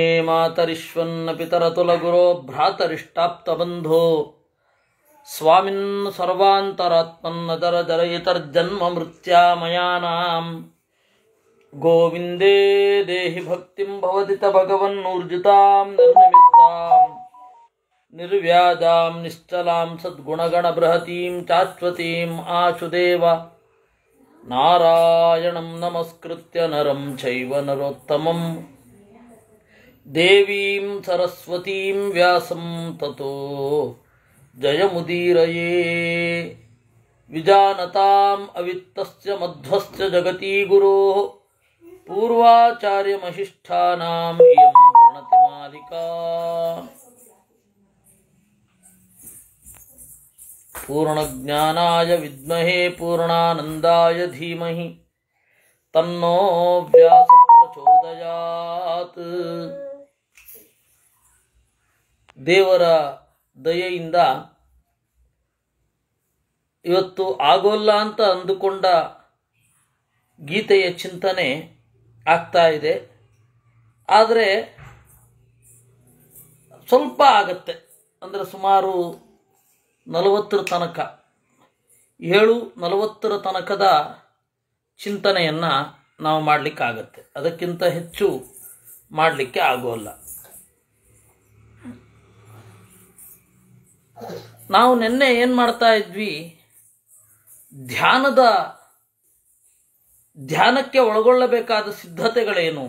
े पितरतुलगुरो भ्रातरिष्टाप्तबन्धो स्वामिन् सर्वान्तरात्मन्नतरजरयितर्जन्ममृत्यामयानाम् गोविन्दे देहि भक्तिम् भवति च भगवन्ूर्जिताम् निर्निमित्ताम् निर्व्याजाम् निश्चलाम् सद्गुणगणबृहतीम् चाश्वतीम् आशुदेव नारायणं नमस्कृत्य नरं चैव नरोत्तमम् देवीं सरस्वतीं व्यासं ततो जयमुदीरये विजानताम् अवित्तस्य मध्वश्च जगती गुरोः पूर्वाचार्यमशिष्ठानाम् इयं प्रणतिमालिका पूर्णज्ञानाय विद्महे पूर्णानन्दाय धीमहि तन्नो व्यासप्रचोदयात् ದೇವರ ದಯೆಯಿಂದ ಇವತ್ತು ಆಗೋಲ್ಲ ಅಂತ ಅಂದುಕೊಂಡ ಗೀತೆಯ ಚಿಂತನೆ ಆಗ್ತಾ ಇದೆ ಆದರೆ ಸ್ವಲ್ಪ ಆಗತ್ತೆ ಅಂದರೆ ಸುಮಾರು ನಲವತ್ತರ ತನಕ ಏಳು ನಲವತ್ತರ ತನಕದ ಚಿಂತನೆಯನ್ನು ನಾವು ಮಾಡಲಿಕ್ಕಾಗತ್ತೆ ಅದಕ್ಕಿಂತ ಹೆಚ್ಚು ಮಾಡಲಿಕ್ಕೆ ಆಗೋಲ್ಲ ನಾವು ನಿನ್ನೆ ಏನು ಮಾಡ್ತಾ ಇದ್ವಿ ಧ್ಯಾನದ ಧ್ಯಾನಕ್ಕೆ ಒಳಗೊಳ್ಳಬೇಕಾದ ಸಿದ್ಧತೆಗಳೇನು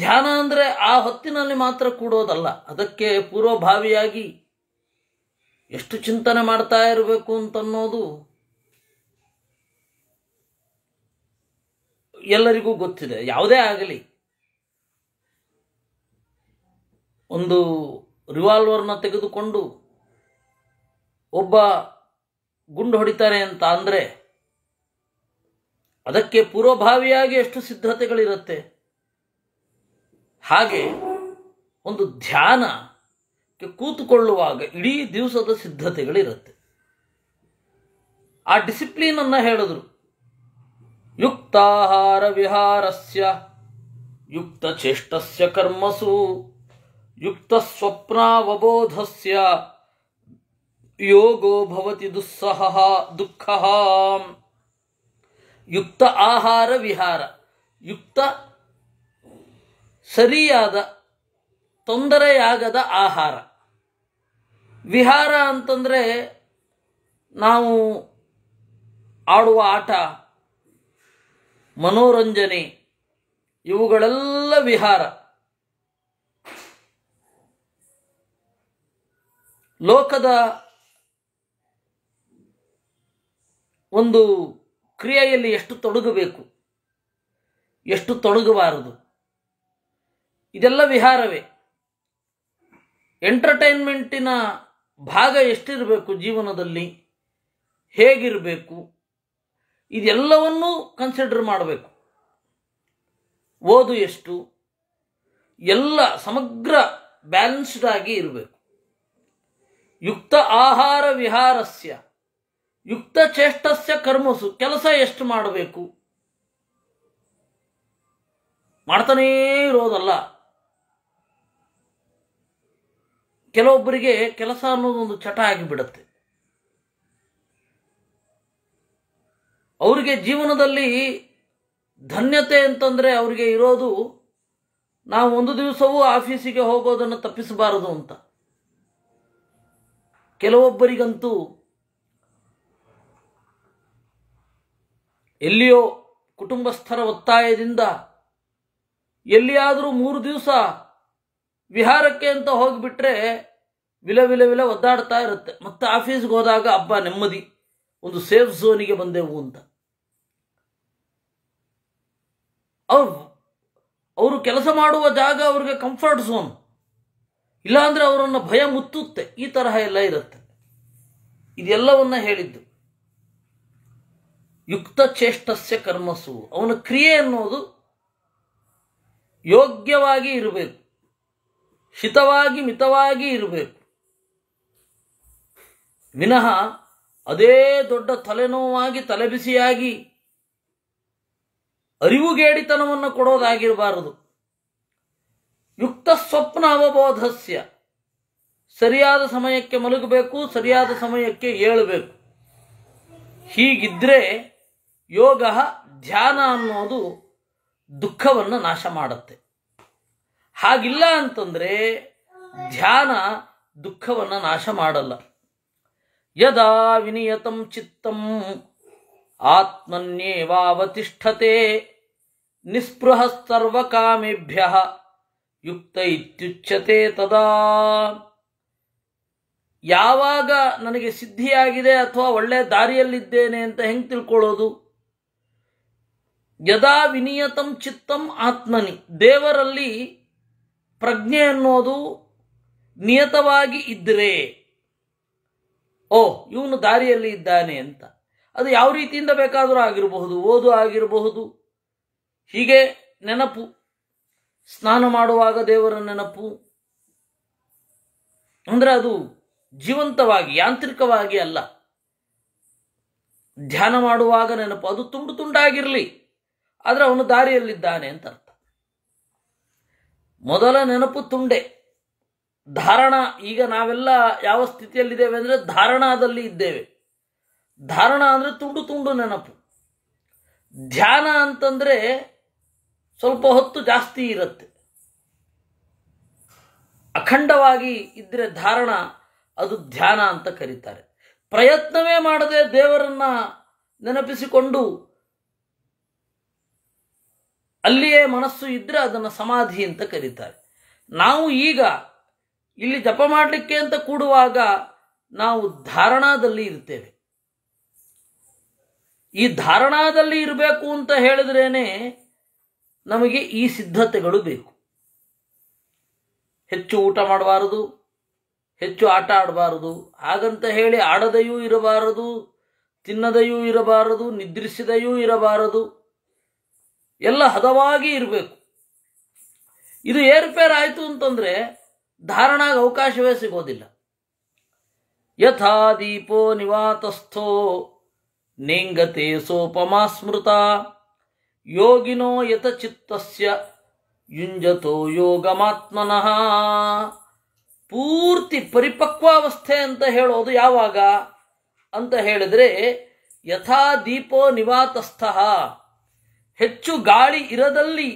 ಧ್ಯಾನ ಅಂದರೆ ಆ ಹೊತ್ತಿನಲ್ಲಿ ಮಾತ್ರ ಕೂಡೋದಲ್ಲ ಅದಕ್ಕೆ ಪೂರ್ವಭಾವಿಯಾಗಿ ಎಷ್ಟು ಚಿಂತನೆ ಮಾಡ್ತಾ ಇರಬೇಕು ಅಂತನ್ನೋದು ಎಲ್ಲರಿಗೂ ಗೊತ್ತಿದೆ ಯಾವುದೇ ಆಗಲಿ ಒಂದು ರಿವಾಲ್ವರ್ನ ತೆಗೆದುಕೊಂಡು ಒಬ್ಬ ಗುಂಡು ಹೊಡಿತಾನೆ ಅಂತ ಅಂದರೆ ಅದಕ್ಕೆ ಪೂರ್ವಭಾವಿಯಾಗಿ ಎಷ್ಟು ಸಿದ್ಧತೆಗಳಿರುತ್ತೆ ಹಾಗೆ ಒಂದು ಧ್ಯಾನಕ್ಕೆ ಕೂತುಕೊಳ್ಳುವಾಗ ಇಡೀ ದಿವಸದ ಸಿದ್ಧತೆಗಳಿರುತ್ತೆ ಆ ಅನ್ನ ಹೇಳಿದ್ರು ಯುಕ್ತಾಹಾರ ವಿಹಾರಸ್ಯ ಯುಕ್ತ ಚೇಷ್ಟಸ್ಯ ಕರ್ಮಸು ಯುಕ್ತ ಸ್ವಪ್ನಾವಬೋಧಸ್ಯ ಯೋಗೋ ಭವತಿ ದುಸ್ಸಹ ದುಃಖ ಯುಕ್ತ ಆಹಾರ ವಿಹಾರ ಯುಕ್ತ ಸರಿಯಾದ ತೊಂದರೆಯಾಗದ ಆಹಾರ ವಿಹಾರ ಅಂತಂದರೆ ನಾವು ಆಡುವ ಆಟ ಮನೋರಂಜನೆ ಇವುಗಳೆಲ್ಲ ವಿಹಾರ ಲೋಕದ ಒಂದು ಕ್ರಿಯೆಯಲ್ಲಿ ಎಷ್ಟು ತೊಡಗಬೇಕು ಎಷ್ಟು ತೊಡಗಬಾರದು ಇದೆಲ್ಲ ವಿಹಾರವೇ ಎಂಟರ್ಟೈನ್ಮೆಂಟಿನ ಭಾಗ ಎಷ್ಟಿರಬೇಕು ಜೀವನದಲ್ಲಿ ಹೇಗಿರಬೇಕು ಇದೆಲ್ಲವನ್ನೂ ಕನ್ಸಿಡರ್ ಮಾಡಬೇಕು ಓದು ಎಷ್ಟು ಎಲ್ಲ ಸಮಗ್ರ ಬ್ಯಾಲೆನ್ಸ್ಡ್ ಆಗಿ ಇರಬೇಕು ಯುಕ್ತ ಆಹಾರ ವಿಹಾರಸ್ಯ ಯುಕ್ತ ಚೇಷ್ಟಸ್ಯ ಕರ್ಮಸು ಕೆಲಸ ಎಷ್ಟು ಮಾಡಬೇಕು ಮಾಡ್ತಾನೇ ಇರೋದಲ್ಲ ಕೆಲವೊಬ್ಬರಿಗೆ ಕೆಲಸ ಅನ್ನೋದು ಒಂದು ಚಟ ಆಗಿಬಿಡುತ್ತೆ ಅವರಿಗೆ ಜೀವನದಲ್ಲಿ ಧನ್ಯತೆ ಅಂತಂದರೆ ಅವರಿಗೆ ಇರೋದು ನಾವು ಒಂದು ದಿವಸವೂ ಆಫೀಸಿಗೆ ಹೋಗೋದನ್ನು ತಪ್ಪಿಸಬಾರದು ಅಂತ ಕೆಲವೊಬ್ಬರಿಗಂತೂ ಎಲ್ಲಿಯೋ ಕುಟುಂಬಸ್ಥರ ಒತ್ತಾಯದಿಂದ ಎಲ್ಲಿಯಾದರೂ ಮೂರು ದಿವಸ ವಿಹಾರಕ್ಕೆ ಅಂತ ಹೋಗಿಬಿಟ್ರೆ ವಿಲ ವಿಲ ವಿಲ ಒದ್ದಾಡ್ತಾ ಇರುತ್ತೆ ಮತ್ತೆ ಆಫೀಸ್ಗೆ ಹೋದಾಗ ಹಬ್ಬ ನೆಮ್ಮದಿ ಒಂದು ಸೇಫ್ ಝೋನಿಗೆ ಬಂದೆವು ಅಂತ ಅವ್ರು ಅವರು ಕೆಲಸ ಮಾಡುವ ಜಾಗ ಅವ್ರಿಗೆ ಕಂಫರ್ಟ್ ಝೋನ್ ಇಲ್ಲಾಂದರೆ ಅವರನ್ನು ಭಯ ಮುತ್ತುತ್ತೆ ಈ ತರಹ ಎಲ್ಲ ಇರುತ್ತೆ ಇದೆಲ್ಲವನ್ನ ಹೇಳಿದ್ದು ಯುಕ್ತ ಚೇಷ್ಟಸ್ಯ ಕರ್ಮಸು ಅವನ ಕ್ರಿಯೆ ಅನ್ನೋದು ಯೋಗ್ಯವಾಗಿ ಇರಬೇಕು ಹಿತವಾಗಿ ಮಿತವಾಗಿ ಇರಬೇಕು ವಿನಃ ಅದೇ ದೊಡ್ಡ ತಲೆನೋವಾಗಿ ತಲೆಬಿಸಿಯಾಗಿ ಅರಿವುಗೇಡಿತನವನ್ನು ಕೊಡೋದಾಗಿರಬಾರದು ಯುಕ್ತ ಸ್ವಪ್ನ ಅವಬೋಧಸ್ಯ ಸರಿಯಾದ ಸಮಯಕ್ಕೆ ಮಲಗಬೇಕು ಸರಿಯಾದ ಸಮಯಕ್ಕೆ ಏಳಬೇಕು ಹೀಗಿದ್ರೆ ಯೋಗ ಧ್ಯಾನ ಅನ್ನೋದು ದುಃಖವನ್ನು ನಾಶ ಮಾಡುತ್ತೆ ಹಾಗಿಲ್ಲ ಅಂತಂದರೆ ಧ್ಯಾನ ದುಃಖವನ್ನು ನಾಶ ಮಾಡಲ್ಲ ಯದಾ ವಿನಿಯತಂ ಚಿತ್ತಂ ಆತ್ಮನ್ಯೇವಾವತಿಷ್ಠತೆ ನಿಸ್ಪೃಹ ಸರ್ವಕಾಮೇಭ್ಯ ಯುಕ್ತ ಇತ್ಯುಚ್ಯತೆ ತದಾ ಯಾವಾಗ ನನಗೆ ಸಿದ್ಧಿಯಾಗಿದೆ ಅಥವಾ ಒಳ್ಳೆಯ ದಾರಿಯಲ್ಲಿದ್ದೇನೆ ಅಂತ ಹೆಂಗೆ ತಿಳ್ಕೊಳ್ಳೋದು ಯದಾ ವಿನಿಯತಂ ಚಿತ್ತಂ ಆತ್ಮನಿ ದೇವರಲ್ಲಿ ಪ್ರಜ್ಞೆ ಅನ್ನೋದು ನಿಯತವಾಗಿ ಇದ್ದರೆ ಓ ಇವನು ದಾರಿಯಲ್ಲಿ ಇದ್ದಾನೆ ಅಂತ ಅದು ಯಾವ ರೀತಿಯಿಂದ ಬೇಕಾದರೂ ಆಗಿರಬಹುದು ಓದು ಆಗಿರಬಹುದು ಹೀಗೆ ನೆನಪು ಸ್ನಾನ ಮಾಡುವಾಗ ದೇವರ ನೆನಪು ಅಂದರೆ ಅದು ಜೀವಂತವಾಗಿ ಯಾಂತ್ರಿಕವಾಗಿ ಅಲ್ಲ ಧ್ಯಾನ ಮಾಡುವಾಗ ನೆನಪು ಅದು ತುಂಡು ತುಂಡಾಗಿರಲಿ ಆದರೆ ಅವನು ದಾರಿಯಲ್ಲಿದ್ದಾನೆ ಅಂತ ಅರ್ಥ ಮೊದಲ ನೆನಪು ತುಂಡೆ ಧಾರಣ ಈಗ ನಾವೆಲ್ಲ ಯಾವ ಸ್ಥಿತಿಯಲ್ಲಿದ್ದೇವೆ ಅಂದರೆ ಧಾರಣಾದಲ್ಲಿ ಇದ್ದೇವೆ ಧಾರಣ ಅಂದರೆ ತುಂಡು ತುಂಡು ನೆನಪು ಧ್ಯಾನ ಅಂತಂದರೆ ಸ್ವಲ್ಪ ಹೊತ್ತು ಜಾಸ್ತಿ ಇರುತ್ತೆ ಅಖಂಡವಾಗಿ ಇದ್ದರೆ ಧಾರಣ ಅದು ಧ್ಯಾನ ಅಂತ ಕರೀತಾರೆ ಪ್ರಯತ್ನವೇ ಮಾಡದೆ ದೇವರನ್ನ ನೆನಪಿಸಿಕೊಂಡು ಅಲ್ಲಿಯೇ ಮನಸ್ಸು ಇದ್ದರೆ ಅದನ್ನು ಸಮಾಧಿ ಅಂತ ಕರೀತಾರೆ ನಾವು ಈಗ ಇಲ್ಲಿ ಜಪ ಮಾಡಲಿಕ್ಕೆ ಅಂತ ಕೂಡುವಾಗ ನಾವು ಧಾರಣಾದಲ್ಲಿ ಇರ್ತೇವೆ ಈ ಧಾರಣಾದಲ್ಲಿ ಇರಬೇಕು ಅಂತ ಹೇಳಿದ್ರೇನೆ ನಮಗೆ ಈ ಸಿದ್ಧತೆಗಳು ಬೇಕು ಹೆಚ್ಚು ಊಟ ಮಾಡಬಾರದು ಹೆಚ್ಚು ಆಟ ಆಡಬಾರದು ಹಾಗಂತ ಹೇಳಿ ಆಡದೆಯೂ ಇರಬಾರದು ತಿನ್ನದೆಯೂ ಇರಬಾರದು ನಿದ್ರಿಸಿದೆಯೂ ಇರಬಾರದು ಎಲ್ಲ ಹದವಾಗಿ ಇರಬೇಕು ಇದು ಏರ್ಪೇರ್ ಆಯಿತು ಅಂತಂದರೆ ಧಾರಣಾಗ ಅವಕಾಶವೇ ಸಿಗೋದಿಲ್ಲ ಯಥಾ ದೀಪೋ ನಿವಾತಸ್ಥೋ ಸೋಪಮ ಸ್ಮೃತ ಯೋಗಿನೋ ಯತ ಚಿತ್ತಸ್ಯ ಯುಂಜತೋ ಯೋಗಮಾತ್ಮನಃ ಪೂರ್ತಿ ಪರಿಪಕ್ವಾವಸ್ಥೆ ಅಂತ ಹೇಳೋದು ಯಾವಾಗ ಅಂತ ಹೇಳಿದ್ರೆ ಯಥಾ ದೀಪೋ ನಿವಾತಸ್ಥಃ ಹೆಚ್ಚು ಗಾಳಿ ಇರದಲ್ಲಿ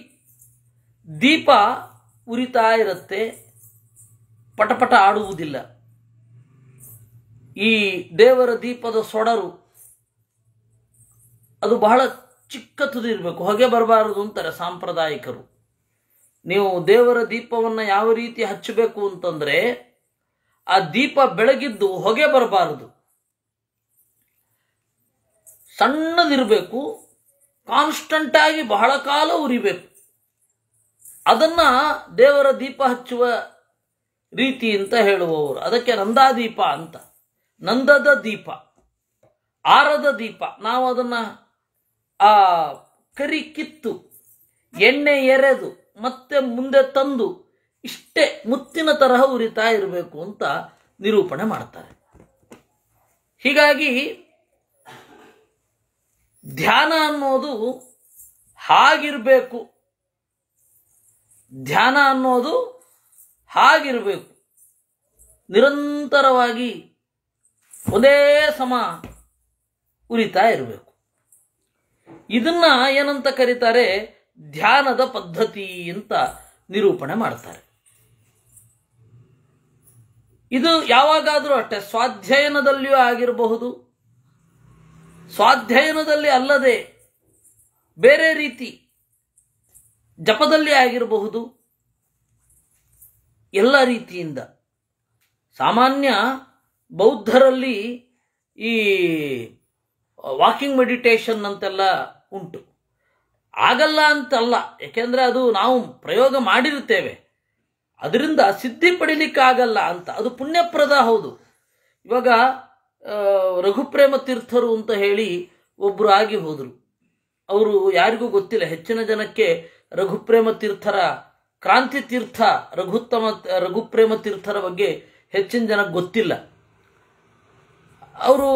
ದೀಪ ಉರಿತಾ ಇರುತ್ತೆ ಪಟಪಟ ಆಡುವುದಿಲ್ಲ ಈ ದೇವರ ದೀಪದ ಸೊಡರು ಅದು ಬಹಳ ಚಿಕ್ಕ ತುದಿರಬೇಕು ಹೊಗೆ ಬರಬಾರದು ಅಂತಾರೆ ಸಾಂಪ್ರದಾಯಿಕರು ನೀವು ದೇವರ ದೀಪವನ್ನು ಯಾವ ರೀತಿ ಹಚ್ಚಬೇಕು ಅಂತಂದರೆ ಆ ದೀಪ ಬೆಳಗಿದ್ದು ಹೊಗೆ ಬರಬಾರದು ಸಣ್ಣದಿರಬೇಕು ಕಾನ್ಸ್ಟಂಟ್ ಆಗಿ ಬಹಳ ಕಾಲ ಉರಿಬೇಕು ಅದನ್ನ ದೇವರ ದೀಪ ಹಚ್ಚುವ ರೀತಿ ಅಂತ ಹೇಳುವವರು ಅದಕ್ಕೆ ನಂದಾದೀಪ ಅಂತ ನಂದದ ದೀಪ ಆರದ ದೀಪ ನಾವು ಅದನ್ನ ಆ ಕರಿ ಕಿತ್ತು ಎಣ್ಣೆ ಎರೆದು ಮತ್ತೆ ಮುಂದೆ ತಂದು ಇಷ್ಟೇ ಮುತ್ತಿನ ತರಹ ಉರಿತಾ ಇರಬೇಕು ಅಂತ ನಿರೂಪಣೆ ಮಾಡ್ತಾರೆ ಹೀಗಾಗಿ ಧ್ಯಾನ ಅನ್ನೋದು ಹಾಗಿರಬೇಕು ಧ್ಯಾನ ಅನ್ನೋದು ಹಾಗಿರಬೇಕು ನಿರಂತರವಾಗಿ ಒಂದೇ ಸಮ ಉರಿತಾ ಇರಬೇಕು ಇದನ್ನ ಏನಂತ ಕರೀತಾರೆ ಧ್ಯಾನದ ಪದ್ಧತಿ ಅಂತ ನಿರೂಪಣೆ ಮಾಡ್ತಾರೆ ಇದು ಯಾವಾಗಾದರೂ ಅಷ್ಟೆ ಸ್ವಾಧ್ಯಯನದಲ್ಲಿಯೂ ಆಗಿರಬಹುದು ಸ್ವಾಧ್ಯಯನದಲ್ಲಿ ಅಲ್ಲದೆ ಬೇರೆ ರೀತಿ ಜಪದಲ್ಲಿ ಆಗಿರಬಹುದು ಎಲ್ಲ ರೀತಿಯಿಂದ ಸಾಮಾನ್ಯ ಬೌದ್ಧರಲ್ಲಿ ಈ ವಾಕಿಂಗ್ ಮೆಡಿಟೇಷನ್ ಅಂತೆಲ್ಲ ಉಂಟು ಆಗಲ್ಲ ಅಂತಲ್ಲ ಏಕೆಂದರೆ ಅದು ನಾವು ಪ್ರಯೋಗ ಮಾಡಿರುತ್ತೇವೆ ಅದರಿಂದ ಸಿದ್ಧಿ ಆಗಲ್ಲ ಅಂತ ಅದು ಪುಣ್ಯಪ್ರದ ಹೌದು ಇವಾಗ ರಘುಪ್ರೇಮ ತೀರ್ಥರು ಅಂತ ಹೇಳಿ ಒಬ್ಬರು ಆಗಿ ಹೋದರು ಅವರು ಯಾರಿಗೂ ಗೊತ್ತಿಲ್ಲ ಹೆಚ್ಚಿನ ಜನಕ್ಕೆ ರಘುಪ್ರೇಮ ತೀರ್ಥರ ಕ್ರಾಂತಿ ತೀರ್ಥ ರಘುತ್ತಮ ರಘುಪ್ರೇಮ ತೀರ್ಥರ ಬಗ್ಗೆ ಹೆಚ್ಚಿನ ಜನಕ್ಕೆ ಗೊತ್ತಿಲ್ಲ ಅವರು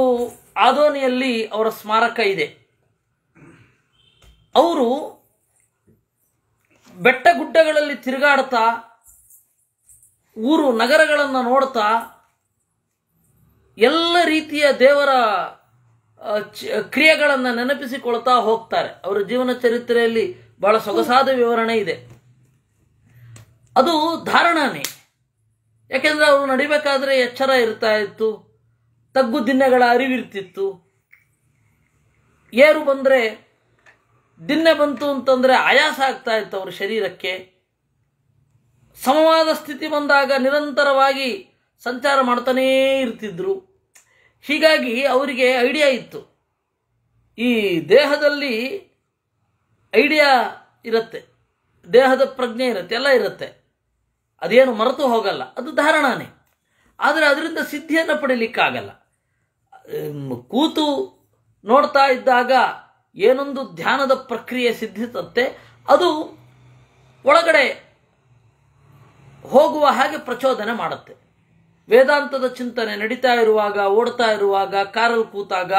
ಆದೋನಿಯಲ್ಲಿ ಅವರ ಸ್ಮಾರಕ ಇದೆ ಅವರು ಬೆಟ್ಟ ಗುಡ್ಡಗಳಲ್ಲಿ ತಿರುಗಾಡ್ತಾ ಊರು ನಗರಗಳನ್ನು ನೋಡ್ತಾ ಎಲ್ಲ ರೀತಿಯ ದೇವರ ಕ್ರಿಯೆಗಳನ್ನು ನೆನಪಿಸಿಕೊಳ್ತಾ ಹೋಗ್ತಾರೆ ಅವರ ಜೀವನ ಚರಿತ್ರೆಯಲ್ಲಿ ಬಹಳ ಸೊಗಸಾದ ವಿವರಣೆ ಇದೆ ಅದು ಧಾರಣನೇ ಯಾಕೆಂದರೆ ಅವರು ನಡಿಬೇಕಾದ್ರೆ ಎಚ್ಚರ ಇರ್ತಾ ಇತ್ತು ತಗ್ಗು ದಿನ್ನೆಗಳ ಅರಿವಿರ್ತಿತ್ತು ಏರು ಬಂದರೆ ದಿನ್ನೆ ಬಂತು ಅಂತಂದರೆ ಆಯಾಸ ಆಗ್ತಾ ಇತ್ತು ಅವರ ಶರೀರಕ್ಕೆ ಸಮವಾದ ಸ್ಥಿತಿ ಬಂದಾಗ ನಿರಂತರವಾಗಿ ಸಂಚಾರ ಮಾಡ್ತಾನೇ ಇರ್ತಿದ್ರು ಹೀಗಾಗಿ ಅವರಿಗೆ ಐಡಿಯಾ ಇತ್ತು ಈ ದೇಹದಲ್ಲಿ ಐಡಿಯಾ ಇರುತ್ತೆ ದೇಹದ ಪ್ರಜ್ಞೆ ಇರುತ್ತೆ ಎಲ್ಲ ಇರುತ್ತೆ ಅದೇನು ಮರೆತು ಹೋಗಲ್ಲ ಅದು ಧಾರಣಾನೇ ಆದರೆ ಅದರಿಂದ ಸಿದ್ಧಿಯನ್ನು ಪಡೀಲಿಕ್ಕಾಗಲ್ಲ ಕೂತು ನೋಡ್ತಾ ಇದ್ದಾಗ ಏನೊಂದು ಧ್ಯಾನದ ಪ್ರಕ್ರಿಯೆ ಸಿದ್ಧಿಸುತ್ತೆ ಅದು ಒಳಗಡೆ ಹೋಗುವ ಹಾಗೆ ಪ್ರಚೋದನೆ ಮಾಡುತ್ತೆ ವೇದಾಂತದ ಚಿಂತನೆ ನಡೀತಾ ಇರುವಾಗ ಓಡ್ತಾ ಇರುವಾಗ ಕಾರಲ್ಲಿ ಕೂತಾಗ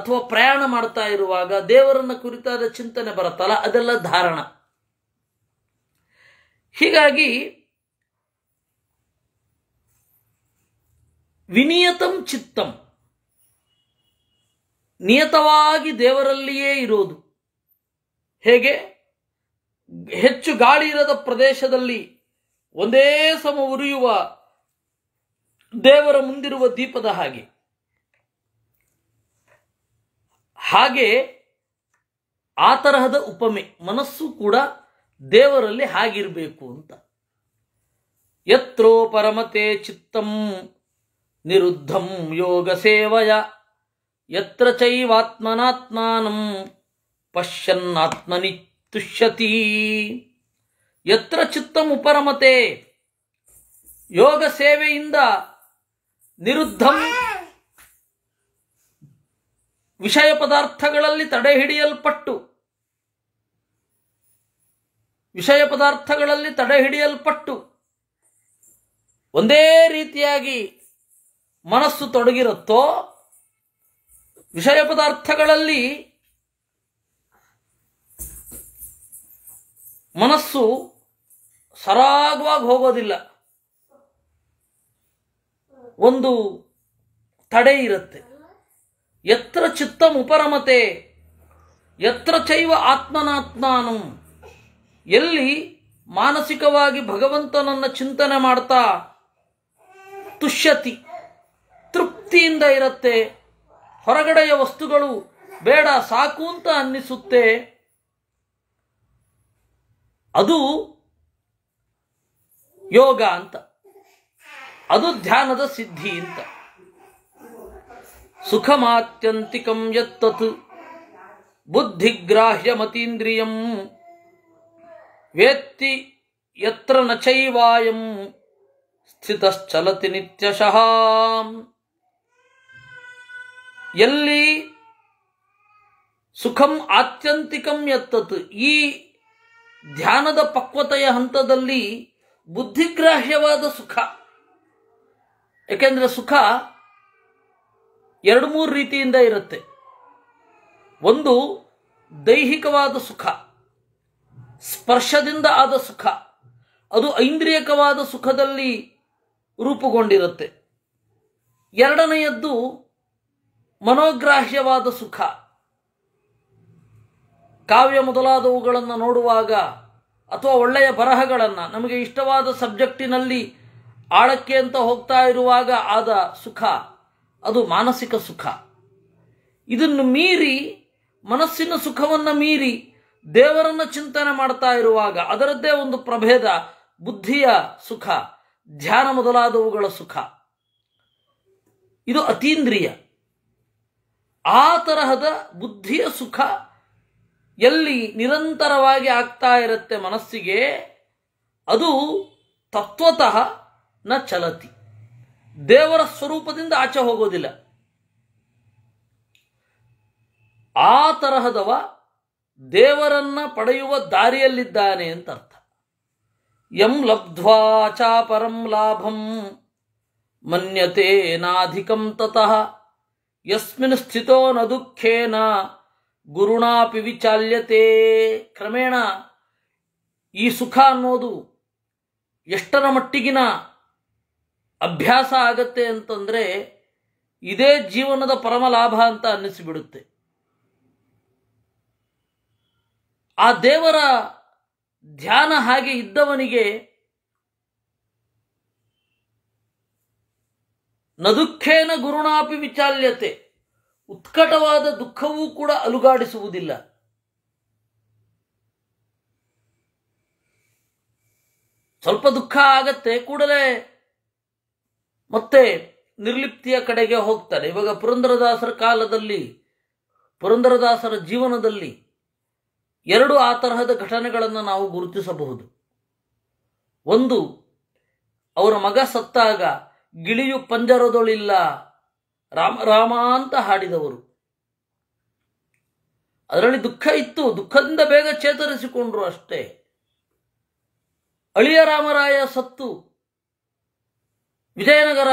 ಅಥವಾ ಪ್ರಯಾಣ ಮಾಡ್ತಾ ಇರುವಾಗ ದೇವರನ್ನ ಕುರಿತಾದ ಚಿಂತನೆ ಬರುತ್ತಲ್ಲ ಅದೆಲ್ಲ ಧಾರಣ ಹೀಗಾಗಿ ವಿನಿಯತಂ ಚಿತ್ತಂ ನಿಯತವಾಗಿ ದೇವರಲ್ಲಿಯೇ ಇರೋದು ಹೇಗೆ ಹೆಚ್ಚು ಗಾಳಿ ಇರದ ಪ್ರದೇಶದಲ್ಲಿ ಒಂದೇ ಸಮ ಉರಿಯುವ ದೇವರ ಮುಂದಿರುವ ದೀಪದ ಹಾಗೆ ಹಾಗೆ ಆ ತರಹದ ಉಪಮೆ ಮನಸ್ಸು ಕೂಡ ದೇವರಲ್ಲಿ ಹಾಗಿರಬೇಕು ಅಂತ ಯತ್ರೋ ಪರಮತೆ ಚಿತ್ತಂ ನಿರುದ್ಧಂ ಯೋಗ ಸೇವಯ ಯತ್ರ ಚೈವಾತ್ಮನಾತ್ಮಾನಂ ಪಶ್ಯನ್ನಾತ್ಮನಿ ತುಷ್ಯತಿ ಯತ್ರ ಚಿತ್ತಂ ಉಪರಮತೆ ಯೋಗ ಸೇವೆಯಿಂದ ನಿರುದ್ಧಂ ವಿಷಯ ಪದಾರ್ಥಗಳಲ್ಲಿ ತಡೆ ಹಿಡಿಯಲ್ಪಟ್ಟು ವಿಷಯ ಪದಾರ್ಥಗಳಲ್ಲಿ ತಡೆ ಹಿಡಿಯಲ್ಪಟ್ಟು ಒಂದೇ ರೀತಿಯಾಗಿ ಮನಸ್ಸು ತೊಡಗಿರುತ್ತೋ ವಿಷಯ ಪದಾರ್ಥಗಳಲ್ಲಿ ಮನಸ್ಸು ಸರಾಗವಾಗಿ ಹೋಗೋದಿಲ್ಲ ಒಂದು ತಡೆ ಇರುತ್ತೆ ಎತ್ರ ಚಿತ್ತಂ ಉಪರಮತೆ ಎತ್ರ ಚೈವ ಆತ್ಮನಾತ್ಮಾನಂ ಎಲ್ಲಿ ಮಾನಸಿಕವಾಗಿ ಭಗವಂತನನ್ನ ಚಿಂತನೆ ಮಾಡ್ತಾ ತುಷ್ಯತಿ ತೃಪ್ತಿಯಿಂದ ಇರುತ್ತೆ ಹೊರಗಡೆಯ ವಸ್ತುಗಳು ಬೇಡ ಸಾಕು ಅಂತ ಅನ್ನಿಸುತ್ತೆ ಅದು ಯೋಗ ಅಂತ ಅದು ಧ್ಯಾನದ ಸಿದ್ಧಿ ಅಂತ ಸುಖಮಾತ್ಯಂತಿಕಂ ಯತ್ತತ್ ಮತೀಂದ್ರಿಯಂ ವೇತ್ತಿ ಯತ್ರ ನಚೈವಾಯಂ ಸ್ಥಿತಶ್ಚಲತಿ ನಿತ್ಯಶಃ ಎಲ್ಲಿ ಸುಖಂ ಆತ್ಯಂತಿಕಂ ಎತ್ತತ್ ಈ ಧ್ಯಾನದ ಪಕ್ವತೆಯ ಹಂತದಲ್ಲಿ ಬುದ್ಧಿಗ್ರಾಹ್ಯವಾದ ಸುಖ ಯಾಕೆಂದರೆ ಸುಖ ಎರಡು ಮೂರು ರೀತಿಯಿಂದ ಇರುತ್ತೆ ಒಂದು ದೈಹಿಕವಾದ ಸುಖ ಸ್ಪರ್ಶದಿಂದ ಆದ ಸುಖ ಅದು ಐಂದ್ರಿಯಕವಾದ ಸುಖದಲ್ಲಿ ರೂಪುಗೊಂಡಿರುತ್ತೆ ಎರಡನೆಯದ್ದು ಮನೋಗ್ರಾಹ್ಯವಾದ ಸುಖ ಕಾವ್ಯ ಮೊದಲಾದವುಗಳನ್ನು ನೋಡುವಾಗ ಅಥವಾ ಒಳ್ಳೆಯ ಬರಹಗಳನ್ನು ನಮಗೆ ಇಷ್ಟವಾದ ಸಬ್ಜೆಕ್ಟಿನಲ್ಲಿ ಆಳಕ್ಕೆ ಅಂತ ಹೋಗ್ತಾ ಇರುವಾಗ ಆದ ಸುಖ ಅದು ಮಾನಸಿಕ ಸುಖ ಇದನ್ನು ಮೀರಿ ಮನಸ್ಸಿನ ಸುಖವನ್ನು ಮೀರಿ ದೇವರನ್ನು ಚಿಂತನೆ ಮಾಡ್ತಾ ಇರುವಾಗ ಅದರದ್ದೇ ಒಂದು ಪ್ರಭೇದ ಬುದ್ಧಿಯ ಸುಖ ಧ್ಯಾನ ಮೊದಲಾದವುಗಳ ಸುಖ ಇದು ಅತೀಂದ್ರಿಯ ಆ ತರಹದ ಬುದ್ಧಿಯ ಸುಖ ಎಲ್ಲಿ ನಿರಂತರವಾಗಿ ಆಗ್ತಾ ಇರುತ್ತೆ ಮನಸ್ಸಿಗೆ ಅದು ತತ್ವತಃ ನ ಚಲತಿ ದೇವರ ಸ್ವರೂಪದಿಂದ ಆಚೆ ಹೋಗೋದಿಲ್ಲ ಆ ತರಹದವ ದೇವರನ್ನ ಪಡೆಯುವ ದಾರಿಯಲ್ಲಿದ್ದಾನೆ ಅಂತ ಅರ್ಥ ಯಂ ಲಬ್ಧ್ವಾ ಲಾಭಂ ಮನ್ಯತೆ ನಾಧಿಕಂ ತತಃ ಯಸ್ಮಿನ್ ಸ್ಥಿತೋ ನ ದುಃಖೇನ ಗುರುಣಾಪಿ ವಿಚಾಲ್ಯತೆ ಕ್ರಮೇಣ ಈ ಸುಖ ಅನ್ನೋದು ಎಷ್ಟರ ಮಟ್ಟಿಗಿನ ಅಭ್ಯಾಸ ಆಗತ್ತೆ ಅಂತಂದರೆ ಇದೇ ಜೀವನದ ಪರಮ ಲಾಭ ಅಂತ ಅನ್ನಿಸಿಬಿಡುತ್ತೆ ಆ ದೇವರ ಧ್ಯಾನ ಹಾಗೆ ಇದ್ದವನಿಗೆ ನದುಃಖೇನ ಗುರುಣಾಪಿ ವಿಚಾಲ್ಯತೆ ಉತ್ಕಟವಾದ ದುಃಖವೂ ಕೂಡ ಅಲುಗಾಡಿಸುವುದಿಲ್ಲ ಸ್ವಲ್ಪ ದುಃಖ ಆಗತ್ತೆ ಕೂಡಲೇ ಮತ್ತೆ ನಿರ್ಲಿಪ್ತಿಯ ಕಡೆಗೆ ಹೋಗ್ತಾರೆ ಇವಾಗ ಪುರಂದರದಾಸರ ಕಾಲದಲ್ಲಿ ಪುರಂದರದಾಸರ ಜೀವನದಲ್ಲಿ ಎರಡು ಆ ತರಹದ ಘಟನೆಗಳನ್ನು ನಾವು ಗುರುತಿಸಬಹುದು ಒಂದು ಅವರ ಮಗ ಸತ್ತಾಗ ಗಿಳಿಯು ಪಂಜರದೊಳಿಲ್ಲ ರಾಮ ರಾಮ ಅಂತ ಹಾಡಿದವರು ಅದರಲ್ಲಿ ದುಃಖ ಇತ್ತು ದುಃಖದಿಂದ ಬೇಗ ಚೇತರಿಸಿಕೊಂಡ್ರು ಅಷ್ಟೇ ಅಳಿಯ ರಾಮರಾಯ ಸತ್ತು ವಿಜಯನಗರ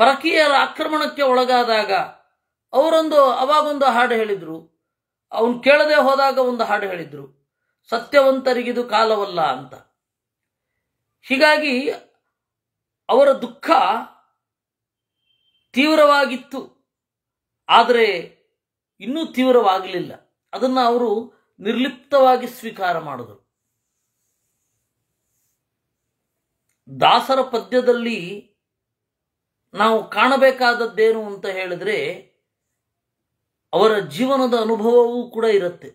ಪರಕೀಯರ ಆಕ್ರಮಣಕ್ಕೆ ಒಳಗಾದಾಗ ಅವರೊಂದು ಅವಾಗೊಂದು ಹಾಡು ಹೇಳಿದರು ಅವನು ಕೇಳದೆ ಹೋದಾಗ ಒಂದು ಹಾಡು ಹೇಳಿದರು ಸತ್ಯವಂತರಿಗಿದು ಕಾಲವಲ್ಲ ಅಂತ ಹೀಗಾಗಿ ಅವರ ದುಃಖ ತೀವ್ರವಾಗಿತ್ತು ಆದರೆ ಇನ್ನೂ ತೀವ್ರವಾಗಲಿಲ್ಲ ಅದನ್ನು ಅವರು ನಿರ್ಲಿಪ್ತವಾಗಿ ಸ್ವೀಕಾರ ಮಾಡಿದರು ದಾಸರ ಪದ್ಯದಲ್ಲಿ ನಾವು ಕಾಣಬೇಕಾದದ್ದೇನು ಅಂತ ಹೇಳಿದ್ರೆ ಅವರ ಜೀವನದ ಅನುಭವವೂ ಕೂಡ ಇರುತ್ತೆ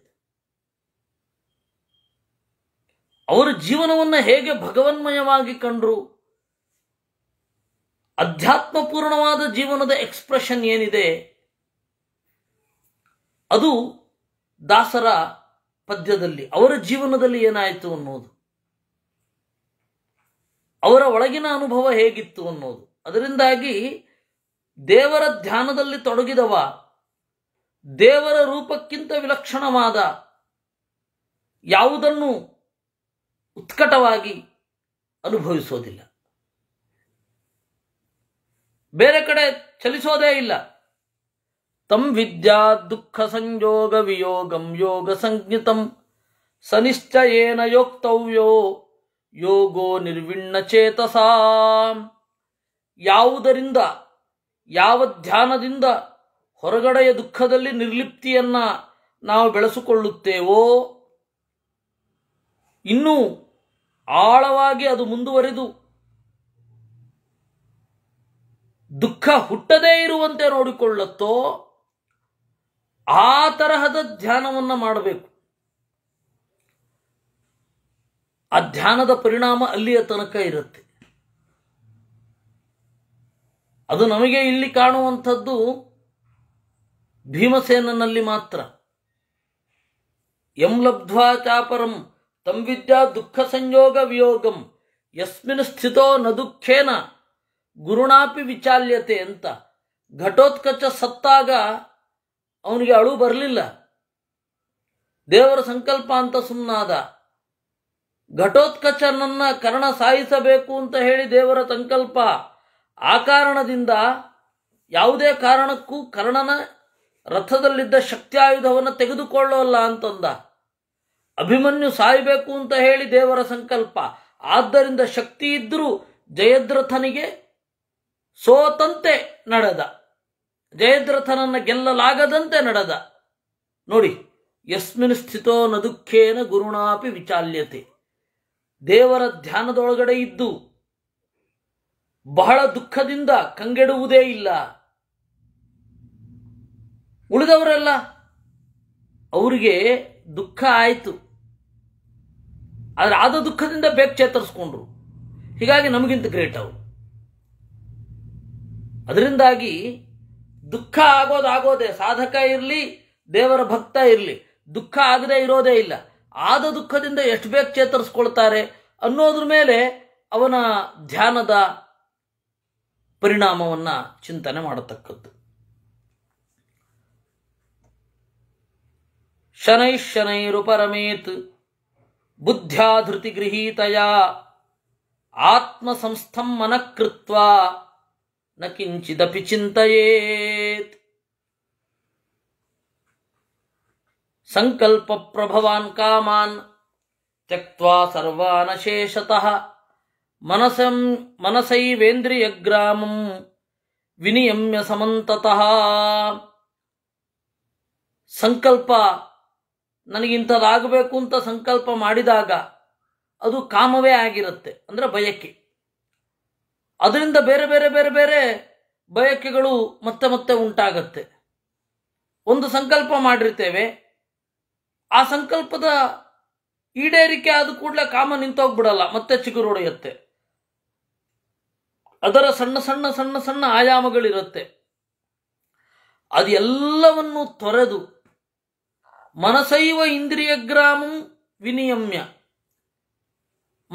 ಅವರ ಜೀವನವನ್ನು ಹೇಗೆ ಭಗವನ್ಮಯವಾಗಿ ಕಂಡ್ರು ಅಧ್ಯಾತ್ಮಪೂರ್ಣವಾದ ಜೀವನದ ಎಕ್ಸ್ಪ್ರೆಷನ್ ಏನಿದೆ ಅದು ದಾಸರ ಪದ್ಯದಲ್ಲಿ ಅವರ ಜೀವನದಲ್ಲಿ ಏನಾಯಿತು ಅನ್ನೋದು ಅವರ ಒಳಗಿನ ಅನುಭವ ಹೇಗಿತ್ತು ಅನ್ನೋದು ಅದರಿಂದಾಗಿ ದೇವರ ಧ್ಯಾನದಲ್ಲಿ ತೊಡಗಿದವ ದೇವರ ರೂಪಕ್ಕಿಂತ ವಿಲಕ್ಷಣವಾದ ಯಾವುದನ್ನು ಉತ್ಕಟವಾಗಿ ಅನುಭವಿಸೋದಿಲ್ಲ ಬೇರೆ ಕಡೆ ಚಲಿಸೋದೇ ಇಲ್ಲ ತಂ ವಿದ್ಯಾ ದುಃಖ ಸಂಯೋಗ ವಿಯೋಗಂ ಯೋಗ ಸಂಜ್ಞಿತಂ ಸನಿಶ್ಚಯೇನ ಯೋಕ್ತವ್ಯೋ ಯೋಗೋ ನಿರ್ವಿಣ್ಣ ಚೇತಸಾ ಯಾವುದರಿಂದ ಯಾವ ಧ್ಯಾನದಿಂದ ಹೊರಗಡೆಯ ದುಃಖದಲ್ಲಿ ನಿರ್ಲಿಪ್ತಿಯನ್ನ ನಾವು ಬೆಳೆಸಿಕೊಳ್ಳುತ್ತೇವೋ ಇನ್ನೂ ಆಳವಾಗಿ ಅದು ಮುಂದುವರೆದು ದುಃಖ ಹುಟ್ಟದೇ ಇರುವಂತೆ ನೋಡಿಕೊಳ್ಳುತ್ತೋ ಆ ತರಹದ ಧ್ಯಾನವನ್ನು ಮಾಡಬೇಕು ಆ ಧ್ಯಾನದ ಪರಿಣಾಮ ಅಲ್ಲಿಯ ತನಕ ಇರುತ್ತೆ ಅದು ನಮಗೆ ಇಲ್ಲಿ ಕಾಣುವಂಥದ್ದು ಭೀಮಸೇನಲ್ಲಿ ಮಾತ್ರ ಯಂ ಲಬ್ಧ್ವಾ ಚಾಪರಂ ತಂ ವಿದ್ಯಾ ದುಃಖ ಸಂಯೋಗ ವಿಯೋಗಂ ಯಸ್ಮಿನ್ ಸ್ಥಿತೋ ನ ದುಃಖೇನ ಗುರುಣಾಪಿ ವಿಚಾಲ್ಯತೆ ಅಂತ ಘಟೋತ್ಕಚ ಸತ್ತಾಗ ಅವನಿಗೆ ಅಳು ಬರಲಿಲ್ಲ ದೇವರ ಸಂಕಲ್ಪ ಅಂತ ಸುಮ್ಮನಾದ ಘಟೋತ್ಕಚನನ್ನ ಕರ್ಣ ಸಾಯಿಸಬೇಕು ಅಂತ ಹೇಳಿ ದೇವರ ಸಂಕಲ್ಪ ಆ ಕಾರಣದಿಂದ ಯಾವುದೇ ಕಾರಣಕ್ಕೂ ಕರ್ಣನ ರಥದಲ್ಲಿದ್ದ ಶಕ್ತಿಯಾಯುಧವನ್ನು ತೆಗೆದುಕೊಳ್ಳೋಲ್ಲ ಅಂತಂದ ಅಭಿಮನ್ಯು ಸಾಯಬೇಕು ಅಂತ ಹೇಳಿ ದೇವರ ಸಂಕಲ್ಪ ಆದ್ದರಿಂದ ಶಕ್ತಿ ಇದ್ದರೂ ಜಯದ್ರಥನಿಗೆ ಸೋತಂತೆ ನಡೆದ ಜಯದ್ರಥನನ್ನು ಗೆಲ್ಲಲಾಗದಂತೆ ನಡೆದ ನೋಡಿ ಯಸ್ಮಿನ್ ಸ್ಥಿತೋ ನ ದುಃಖೇನ ಗುರುಣಾಪಿ ವಿಚಾಲ್ಯತೆ ದೇವರ ಧ್ಯಾನದೊಳಗಡೆ ಇದ್ದು ಬಹಳ ದುಃಖದಿಂದ ಕಂಗೆಡುವುದೇ ಇಲ್ಲ ಉಳಿದವರೆಲ್ಲ ಅವರಿಗೆ ದುಃಖ ಆಯಿತು ಆದರೆ ಆದ ದುಃಖದಿಂದ ಬೇಗ ಚೇತರಿಸ್ಕೊಂಡ್ರು ಹೀಗಾಗಿ ನಮಗಿಂತ ಗ್ರೇಟ್ ಅವರು ಅದರಿಂದಾಗಿ ದುಃಖ ಆಗೋದಾಗೋದೆ ಸಾಧಕ ಇರಲಿ ದೇವರ ಭಕ್ತ ಇರಲಿ ದುಃಖ ಆಗದೆ ಇರೋದೇ ಇಲ್ಲ ಆದ ದುಃಖದಿಂದ ಎಷ್ಟು ಬೇಗ ಚೇತರಿಸ್ಕೊಳ್ತಾರೆ ಅನ್ನೋದ್ರ ಮೇಲೆ ಅವನ ಧ್ಯಾನದ ಪರಿಣಾಮವನ್ನು ಚಿಂತನೆ ಮಾಡತಕ್ಕದ್ದು ಶನೈ ಶನೈರುಪರಮೇತ್ ಬುದ್ಧ್ಯಾಧೃತಿ ಗೃಹೀತೆಯ ಆತ್ಮಸಂಸ್ಥಂ ಮನಃಕೃತ್ವ ನ ಕಿಂಚಿದಪಿ ಚಿಂತೆಯೇತ್ ಸಂಕಲ್ಪ ಪ್ರಭವಾನ್ ಕಾಮಾನ್ ತ್ಯಕ್ವಾ ಸರ್ವಾನಶೇಷತಃ ಮನಸಂ ಗ್ರಾಮಂ ವಿನಿಯಮ್ಯ ಸಮಂತತಃ ಸಂಕಲ್ಪ ನನಗಿಂಥದ್ದಾಗಬೇಕು ಅಂತ ಸಂಕಲ್ಪ ಮಾಡಿದಾಗ ಅದು ಕಾಮವೇ ಆಗಿರುತ್ತೆ ಅಂದರೆ ಬಯಕೆ ಅದರಿಂದ ಬೇರೆ ಬೇರೆ ಬೇರೆ ಬೇರೆ ಬಯಕೆಗಳು ಮತ್ತೆ ಮತ್ತೆ ಉಂಟಾಗತ್ತೆ ಒಂದು ಸಂಕಲ್ಪ ಮಾಡಿರ್ತೇವೆ ಆ ಸಂಕಲ್ಪದ ಈಡೇರಿಕೆ ಆದ ಕೂಡಲೇ ಕಾಮ ನಿಂತೋಗ್ಬಿಡಲ್ಲ ಮತ್ತೆ ಚಿಗುರೊಡೆಯುತ್ತೆ ಅದರ ಸಣ್ಣ ಸಣ್ಣ ಸಣ್ಣ ಸಣ್ಣ ಆಯಾಮಗಳಿರುತ್ತೆ ಅದೆಲ್ಲವನ್ನು ತೊರೆದು ಮನಸೈವ ಇಂದ್ರಿಯ ಗ್ರಾಮಂ ವಿನಿಯಮ್ಯ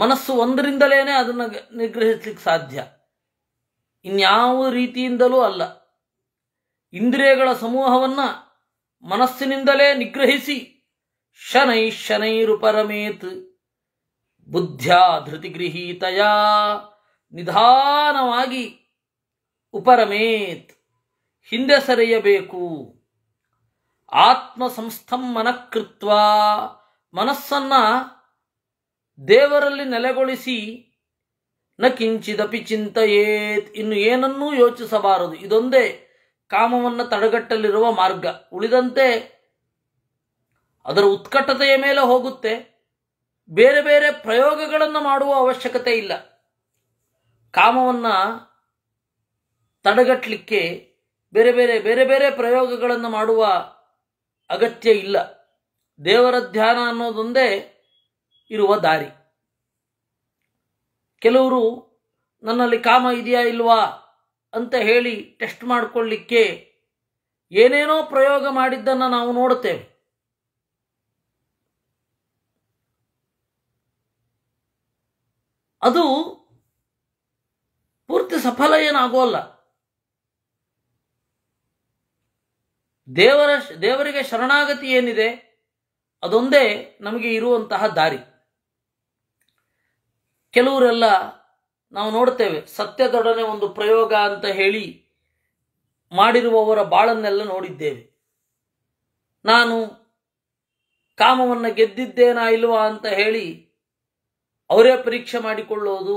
ಮನಸ್ಸು ಒಂದರಿಂದಲೇನೆ ಅದನ್ನು ನಿಗ್ರಹಿಸ್ಲಿಕ್ಕೆ ಸಾಧ್ಯ ಇನ್ಯಾವ ರೀತಿಯಿಂದಲೂ ಅಲ್ಲ ಇಂದ್ರಿಯಗಳ ಸಮೂಹವನ್ನು ಮನಸ್ಸಿನಿಂದಲೇ ನಿಗ್ರಹಿಸಿ ಶನೈ ಶನೈರುಪರಮೇತ್ ಬುದ್ಧ್ಯಾ ಧೃತಿಗೃಹೀತಯಾ ನಿಧಾನವಾಗಿ ಉಪರಮೇತ್ ಹಿಂದೆ ಸರಿಯಬೇಕು ಆತ್ಮ ಸಂಸ್ಥಂ ಮನಃಕೃತ್ವ ಮನಸ್ಸನ್ನು ದೇವರಲ್ಲಿ ನೆಲೆಗೊಳಿಸಿ ನ ಕಿಂಚಿದಪಿ ಚಿಂತೆಯೇತ್ ಇನ್ನು ಏನನ್ನೂ ಯೋಚಿಸಬಾರದು ಇದೊಂದೇ ಕಾಮವನ್ನು ತಡೆಗಟ್ಟಲಿರುವ ಮಾರ್ಗ ಉಳಿದಂತೆ ಅದರ ಉತ್ಕಟತೆಯ ಮೇಲೆ ಹೋಗುತ್ತೆ ಬೇರೆ ಬೇರೆ ಪ್ರಯೋಗಗಳನ್ನು ಮಾಡುವ ಅವಶ್ಯಕತೆ ಇಲ್ಲ ಕಾಮವನ್ನು ತಡೆಗಟ್ಟಲಿಕ್ಕೆ ಬೇರೆ ಬೇರೆ ಬೇರೆ ಬೇರೆ ಪ್ರಯೋಗಗಳನ್ನು ಮಾಡುವ ಅಗತ್ಯ ಇಲ್ಲ ದೇವರ ಧ್ಯಾನ ಅನ್ನೋದೊಂದೇ ಇರುವ ದಾರಿ ಕೆಲವರು ನನ್ನಲ್ಲಿ ಕಾಮ ಇದೆಯಾ ಇಲ್ವಾ ಅಂತ ಹೇಳಿ ಟೆಸ್ಟ್ ಮಾಡಿಕೊಳ್ಳಿಕ್ಕೆ ಏನೇನೋ ಪ್ರಯೋಗ ಮಾಡಿದ್ದನ್ನು ನಾವು ನೋಡುತ್ತೇವೆ ಅದು ಪೂರ್ತಿ ಸಫಲ ಏನಾಗೋಲ್ಲ ದೇವರ ದೇವರಿಗೆ ಶರಣಾಗತಿ ಏನಿದೆ ಅದೊಂದೇ ನಮಗೆ ಇರುವಂತಹ ದಾರಿ ಕೆಲವರೆಲ್ಲ ನಾವು ನೋಡ್ತೇವೆ ಸತ್ಯದೊಡನೆ ಒಂದು ಪ್ರಯೋಗ ಅಂತ ಹೇಳಿ ಮಾಡಿರುವವರ ಬಾಳನ್ನೆಲ್ಲ ನೋಡಿದ್ದೇವೆ ನಾನು ಕಾಮವನ್ನು ಗೆದ್ದಿದ್ದೇನಾ ಇಲ್ವಾ ಅಂತ ಹೇಳಿ ಅವರೇ ಪರೀಕ್ಷೆ ಮಾಡಿಕೊಳ್ಳೋದು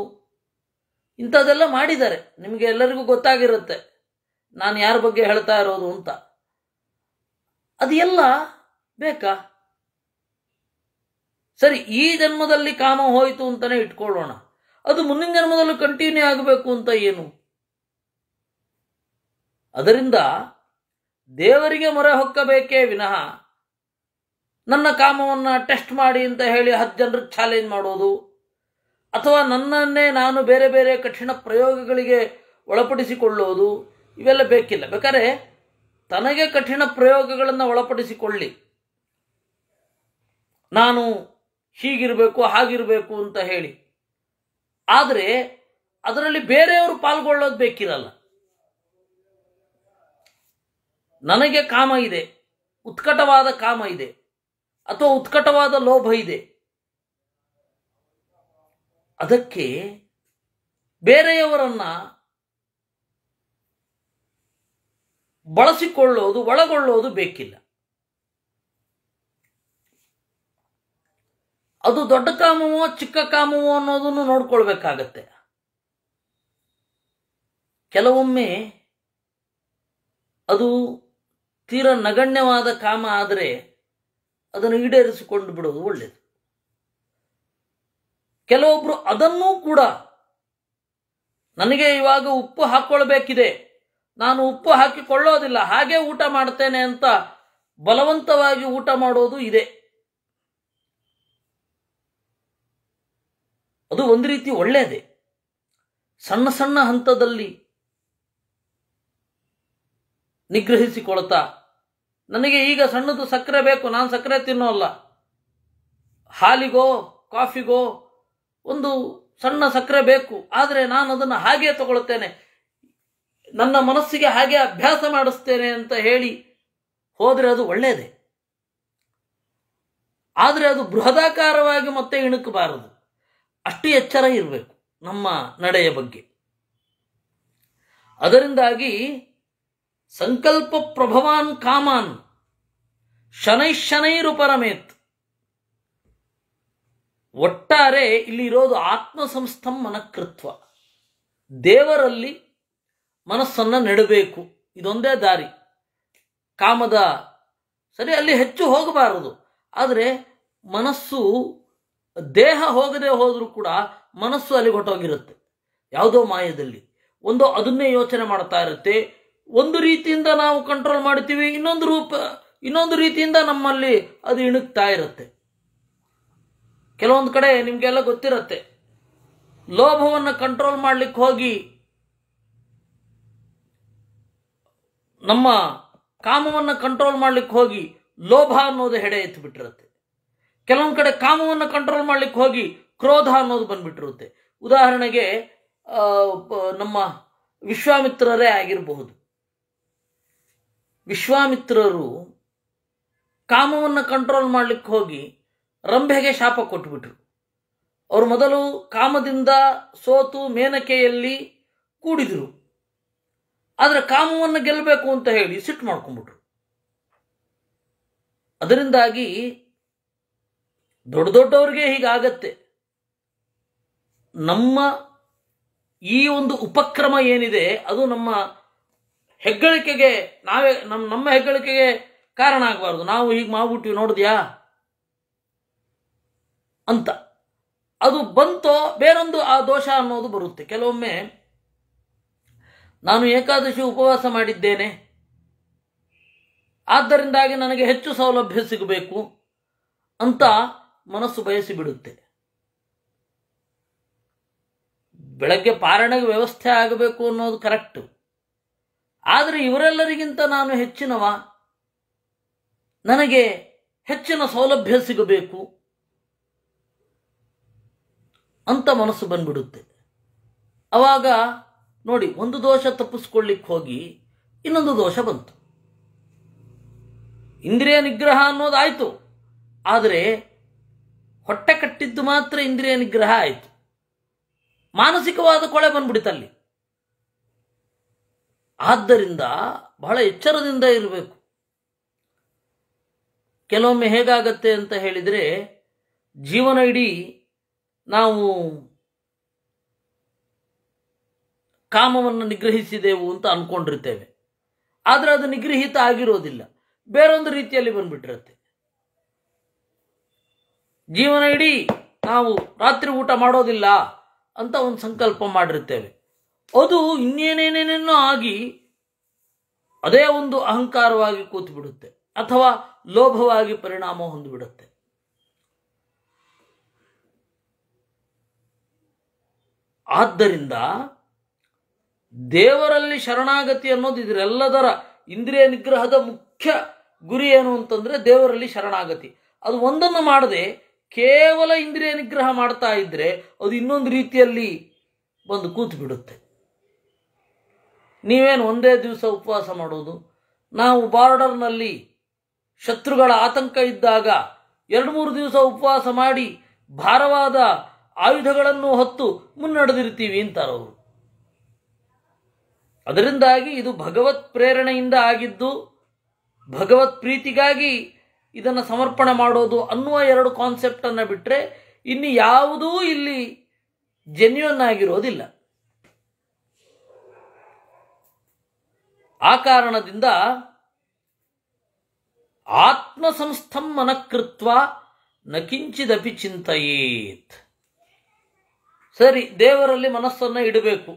ಇಂಥದೆಲ್ಲ ಮಾಡಿದ್ದಾರೆ ನಿಮಗೆ ಎಲ್ಲರಿಗೂ ಗೊತ್ತಾಗಿರುತ್ತೆ ನಾನು ಯಾರ ಬಗ್ಗೆ ಹೇಳ್ತಾ ಇರೋದು ಅಂತ ಅದೆಲ್ಲ ಬೇಕಾ ಸರಿ ಈ ಜನ್ಮದಲ್ಲಿ ಕಾಮ ಹೋಯಿತು ಅಂತಲೇ ಇಟ್ಕೊಳ್ಳೋಣ ಅದು ಮುಂದಿನ ಜನ್ಮದಲ್ಲೂ ಕಂಟಿನ್ಯೂ ಆಗಬೇಕು ಅಂತ ಏನು ಅದರಿಂದ ದೇವರಿಗೆ ಮೊರೆ ಹೊಕ್ಕಬೇಕೇ ವಿನಃ ನನ್ನ ಕಾಮವನ್ನು ಟೆಸ್ಟ್ ಮಾಡಿ ಅಂತ ಹೇಳಿ ಹತ್ತು ಜನರಿಗೆ ಚಾಲೆಂಜ್ ಮಾಡೋದು ಅಥವಾ ನನ್ನನ್ನೇ ನಾನು ಬೇರೆ ಬೇರೆ ಕಠಿಣ ಪ್ರಯೋಗಗಳಿಗೆ ಒಳಪಡಿಸಿಕೊಳ್ಳೋದು ಇವೆಲ್ಲ ಬೇಕಿಲ್ಲ ಬೇಕಾದ್ರೆ ತನಗೆ ಕಠಿಣ ಪ್ರಯೋಗಗಳನ್ನು ಒಳಪಡಿಸಿಕೊಳ್ಳಿ ನಾನು ಹೀಗಿರಬೇಕು ಹಾಗಿರಬೇಕು ಅಂತ ಹೇಳಿ ಆದರೆ ಅದರಲ್ಲಿ ಬೇರೆಯವರು ಪಾಲ್ಗೊಳ್ಳೋದು ಬೇಕಿರಲ್ಲ ನನಗೆ ಕಾಮ ಇದೆ ಉತ್ಕಟವಾದ ಕಾಮ ಇದೆ ಅಥವಾ ಉತ್ಕಟವಾದ ಲೋಭ ಇದೆ ಅದಕ್ಕೆ ಬೇರೆಯವರನ್ನ ಬಳಸಿಕೊಳ್ಳೋದು ಒಳಗೊಳ್ಳೋದು ಬೇಕಿಲ್ಲ ಅದು ದೊಡ್ಡ ಕಾಮವೋ ಚಿಕ್ಕ ಕಾಮವೋ ಅನ್ನೋದನ್ನು ನೋಡ್ಕೊಳ್ಬೇಕಾಗತ್ತೆ ಕೆಲವೊಮ್ಮೆ ಅದು ತೀರ ನಗಣ್ಯವಾದ ಕಾಮ ಆದರೆ ಅದನ್ನು ಈಡೇರಿಸಿಕೊಂಡು ಬಿಡೋದು ಒಳ್ಳೆಯದು ಕೆಲವೊಬ್ರು ಅದನ್ನೂ ಕೂಡ ನನಗೆ ಇವಾಗ ಉಪ್ಪು ಹಾಕೊಳ್ಬೇಕಿದೆ ನಾನು ಉಪ್ಪು ಹಾಕಿಕೊಳ್ಳೋದಿಲ್ಲ ಹಾಗೆ ಊಟ ಮಾಡ್ತೇನೆ ಅಂತ ಬಲವಂತವಾಗಿ ಊಟ ಮಾಡೋದು ಇದೆ ಅದು ಒಂದು ರೀತಿ ಒಳ್ಳೆಯದೇ ಸಣ್ಣ ಸಣ್ಣ ಹಂತದಲ್ಲಿ ನಿಗ್ರಹಿಸಿಕೊಳ್ತಾ ನನಗೆ ಈಗ ಸಣ್ಣದು ಸಕ್ಕರೆ ಬೇಕು ನಾನು ಸಕ್ಕರೆ ತಿನ್ನೋಲ್ಲ ಹಾಲಿಗೋ ಕಾಫಿಗೋ ಒಂದು ಸಣ್ಣ ಸಕ್ಕರೆ ಬೇಕು ಆದರೆ ನಾನು ಅದನ್ನು ಹಾಗೆ ತಗೊಳ್ತೇನೆ ನನ್ನ ಮನಸ್ಸಿಗೆ ಹಾಗೆ ಅಭ್ಯಾಸ ಮಾಡಿಸ್ತೇನೆ ಅಂತ ಹೇಳಿ ಹೋದರೆ ಅದು ಒಳ್ಳೆಯದೇ ಆದರೆ ಅದು ಬೃಹದಾಕಾರವಾಗಿ ಮತ್ತೆ ಇಣುಕಬಾರದು ಅಷ್ಟು ಎಚ್ಚರ ಇರಬೇಕು ನಮ್ಮ ನಡೆಯ ಬಗ್ಗೆ ಅದರಿಂದಾಗಿ ಸಂಕಲ್ಪ ಪ್ರಭವಾನ್ ಕಾಮಾನ್ ಶನೈರು ಪರಮೇತ್ ಒಟ್ಟಾರೆ ಇಲ್ಲಿ ಇರೋದು ಆತ್ಮ ಸಂಸ್ಥಂ ಮನಕೃತ್ವ ದೇವರಲ್ಲಿ ಮನಸ್ಸನ್ನು ನೆಡಬೇಕು ಇದೊಂದೇ ದಾರಿ ಕಾಮದ ಸರಿ ಅಲ್ಲಿ ಹೆಚ್ಚು ಹೋಗಬಾರದು ಆದರೆ ಮನಸ್ಸು ದೇಹ ಹೋಗದೆ ಹೋದರೂ ಕೂಡ ಮನಸ್ಸು ಅಲ್ಲಿ ಹೊಟ್ಟೋಗಿರುತ್ತೆ ಯಾವುದೋ ಮಾಯದಲ್ಲಿ ಒಂದು ಅದನ್ನೇ ಯೋಚನೆ ಮಾಡ್ತಾ ಇರುತ್ತೆ ಒಂದು ರೀತಿಯಿಂದ ನಾವು ಕಂಟ್ರೋಲ್ ಮಾಡ್ತೀವಿ ಇನ್ನೊಂದು ರೂಪ ಇನ್ನೊಂದು ರೀತಿಯಿಂದ ನಮ್ಮಲ್ಲಿ ಅದು ಇಣುಕ್ತಾ ಇರುತ್ತೆ ಕೆಲವೊಂದು ಕಡೆ ನಿಮಗೆಲ್ಲ ಗೊತ್ತಿರುತ್ತೆ ಲೋಭವನ್ನು ಕಂಟ್ರೋಲ್ ಮಾಡಲಿಕ್ಕೆ ಹೋಗಿ ನಮ್ಮ ಕಾಮವನ್ನು ಕಂಟ್ರೋಲ್ ಮಾಡಲಿಕ್ಕೆ ಹೋಗಿ ಲೋಭ ಅನ್ನೋದು ಹೆಡೆ ಎತ್ತು ಬಿಟ್ಟಿರುತ್ತೆ ಕೆಲವೊಂದು ಕಡೆ ಕಾಮವನ್ನು ಕಂಟ್ರೋಲ್ ಮಾಡಲಿಕ್ಕೆ ಹೋಗಿ ಕ್ರೋಧ ಅನ್ನೋದು ಬಂದ್ಬಿಟ್ಟಿರುತ್ತೆ ಉದಾಹರಣೆಗೆ ನಮ್ಮ ವಿಶ್ವಾಮಿತ್ರರೇ ಆಗಿರಬಹುದು ವಿಶ್ವಾಮಿತ್ರರು ಕಾಮವನ್ನು ಕಂಟ್ರೋಲ್ ಮಾಡಲಿಕ್ಕೆ ಹೋಗಿ ರಂಭೆಗೆ ಶಾಪ ಕೊಟ್ಟುಬಿಟ್ರು ಅವರು ಮೊದಲು ಕಾಮದಿಂದ ಸೋತು ಮೇನಕೆಯಲ್ಲಿ ಕೂಡಿದರು ಆದರೆ ಕಾಮವನ್ನು ಗೆಲ್ಲಬೇಕು ಅಂತ ಹೇಳಿ ಸಿಟ್ಟು ಮಾಡ್ಕೊಂಡ್ಬಿಟ್ರು ಅದರಿಂದಾಗಿ ದೊಡ್ಡ ದೊಡ್ಡವ್ರಿಗೆ ಹೀಗಾಗತ್ತೆ ನಮ್ಮ ಈ ಒಂದು ಉಪಕ್ರಮ ಏನಿದೆ ಅದು ನಮ್ಮ ಹೆಗ್ಗಳಿಕೆಗೆ ನಾವೇ ನಮ್ಮ ನಮ್ಮ ಹೆಗ್ಗಳಿಕೆಗೆ ಕಾರಣ ಆಗಬಾರ್ದು ನಾವು ಹೀಗೆ ಮಾಡ್ಬಿಟ್ಟಿವಿ ನೋಡಿದ್ಯಾ ಅಂತ ಅದು ಬಂತೋ ಬೇರೊಂದು ಆ ದೋಷ ಅನ್ನೋದು ಬರುತ್ತೆ ಕೆಲವೊಮ್ಮೆ ನಾನು ಏಕಾದಶಿ ಉಪವಾಸ ಮಾಡಿದ್ದೇನೆ ಆದ್ದರಿಂದಾಗಿ ನನಗೆ ಹೆಚ್ಚು ಸೌಲಭ್ಯ ಸಿಗಬೇಕು ಅಂತ ಮನಸ್ಸು ಬಯಸಿ ಬಿಡುತ್ತೆ ಬೆಳಗ್ಗೆ ಪಾರಣೆಗೆ ವ್ಯವಸ್ಥೆ ಆಗಬೇಕು ಅನ್ನೋದು ಕರೆಕ್ಟು ಆದರೆ ಇವರೆಲ್ಲರಿಗಿಂತ ನಾನು ಹೆಚ್ಚಿನವ ನನಗೆ ಹೆಚ್ಚಿನ ಸೌಲಭ್ಯ ಸಿಗಬೇಕು ಅಂತ ಮನಸ್ಸು ಬಂದ್ಬಿಡುತ್ತೆ ಅವಾಗ ನೋಡಿ ಒಂದು ದೋಷ ತಪ್ಪಿಸ್ಕೊಳ್ಳಿಕ್ಕೆ ಹೋಗಿ ಇನ್ನೊಂದು ದೋಷ ಬಂತು ಇಂದ್ರಿಯ ನಿಗ್ರಹ ಅನ್ನೋದಾಯಿತು ಆದರೆ ಹೊಟ್ಟೆ ಕಟ್ಟಿದ್ದು ಮಾತ್ರ ಇಂದ್ರಿಯ ನಿಗ್ರಹ ಆಯಿತು ಮಾನಸಿಕವಾದ ಕೊಳೆ ಬಂದ್ಬಿಡಿತಲ್ಲಿ ಆದ್ದರಿಂದ ಬಹಳ ಎಚ್ಚರದಿಂದ ಇರಬೇಕು ಕೆಲವೊಮ್ಮೆ ಹೇಗಾಗತ್ತೆ ಅಂತ ಹೇಳಿದರೆ ಜೀವನ ಇಡೀ ನಾವು ಕಾಮವನ್ನು ನಿಗ್ರಹಿಸಿದೆವು ಅಂತ ಅಂದ್ಕೊಂಡಿರ್ತೇವೆ ಆದರೆ ಅದು ನಿಗ್ರಹಿತ ಆಗಿರೋದಿಲ್ಲ ಬೇರೊಂದು ರೀತಿಯಲ್ಲಿ ಬಂದ್ಬಿಟ್ಟಿರುತ್ತೆ ಜೀವನ ಇಡೀ ನಾವು ರಾತ್ರಿ ಊಟ ಮಾಡೋದಿಲ್ಲ ಅಂತ ಒಂದು ಸಂಕಲ್ಪ ಮಾಡಿರ್ತೇವೆ ಅದು ಇನ್ನೇನೇನೇನೇನೋ ಆಗಿ ಅದೇ ಒಂದು ಅಹಂಕಾರವಾಗಿ ಕೂತ್ಬಿಡುತ್ತೆ ಅಥವಾ ಲೋಭವಾಗಿ ಪರಿಣಾಮ ಹೊಂದಿಬಿಡುತ್ತೆ ಆದ್ದರಿಂದ ದೇವರಲ್ಲಿ ಶರಣಾಗತಿ ಅನ್ನೋದು ಇದರೆಲ್ಲದರ ಇಂದ್ರಿಯ ನಿಗ್ರಹದ ಮುಖ್ಯ ಗುರಿ ಏನು ಅಂತಂದರೆ ದೇವರಲ್ಲಿ ಶರಣಾಗತಿ ಅದು ಒಂದನ್ನು ಮಾಡದೆ ಕೇವಲ ಇಂದ್ರಿಯ ನಿಗ್ರಹ ಮಾಡ್ತಾ ಇದ್ದರೆ ಅದು ಇನ್ನೊಂದು ರೀತಿಯಲ್ಲಿ ಬಂದು ಕೂತು ಬಿಡುತ್ತೆ ನೀವೇನು ಒಂದೇ ದಿವಸ ಉಪವಾಸ ಮಾಡೋದು ನಾವು ಬಾರ್ಡರ್ನಲ್ಲಿ ಶತ್ರುಗಳ ಆತಂಕ ಇದ್ದಾಗ ಎರಡು ಮೂರು ದಿವಸ ಉಪವಾಸ ಮಾಡಿ ಭಾರವಾದ ಆಯುಧಗಳನ್ನು ಹೊತ್ತು ಮುನ್ನಡೆದಿರ್ತೀವಿ ಅಂತಾರವರು ಅದರಿಂದಾಗಿ ಇದು ಭಗವತ್ ಪ್ರೇರಣೆಯಿಂದ ಆಗಿದ್ದು ಭಗವತ್ ಪ್ರೀತಿಗಾಗಿ ಇದನ್ನು ಸಮರ್ಪಣೆ ಮಾಡೋದು ಅನ್ನುವ ಎರಡು ಕಾನ್ಸೆಪ್ಟನ್ನು ಬಿಟ್ಟರೆ ಇನ್ನು ಯಾವುದೂ ಇಲ್ಲಿ ಜೆನ್ಯೂನ್ ಆಗಿರೋದಿಲ್ಲ ಆ ಕಾರಣದಿಂದ ಆತ್ಮಸಂಸ್ಥಂ ಸಂಸ್ಥಂ ಮನಕೃತ್ವ ನಕಿಂಚಿದಪಿ ಚಿಂತೆಯೇತ್ ಸರಿ ದೇವರಲ್ಲಿ ಮನಸ್ಸನ್ನು ಇಡಬೇಕು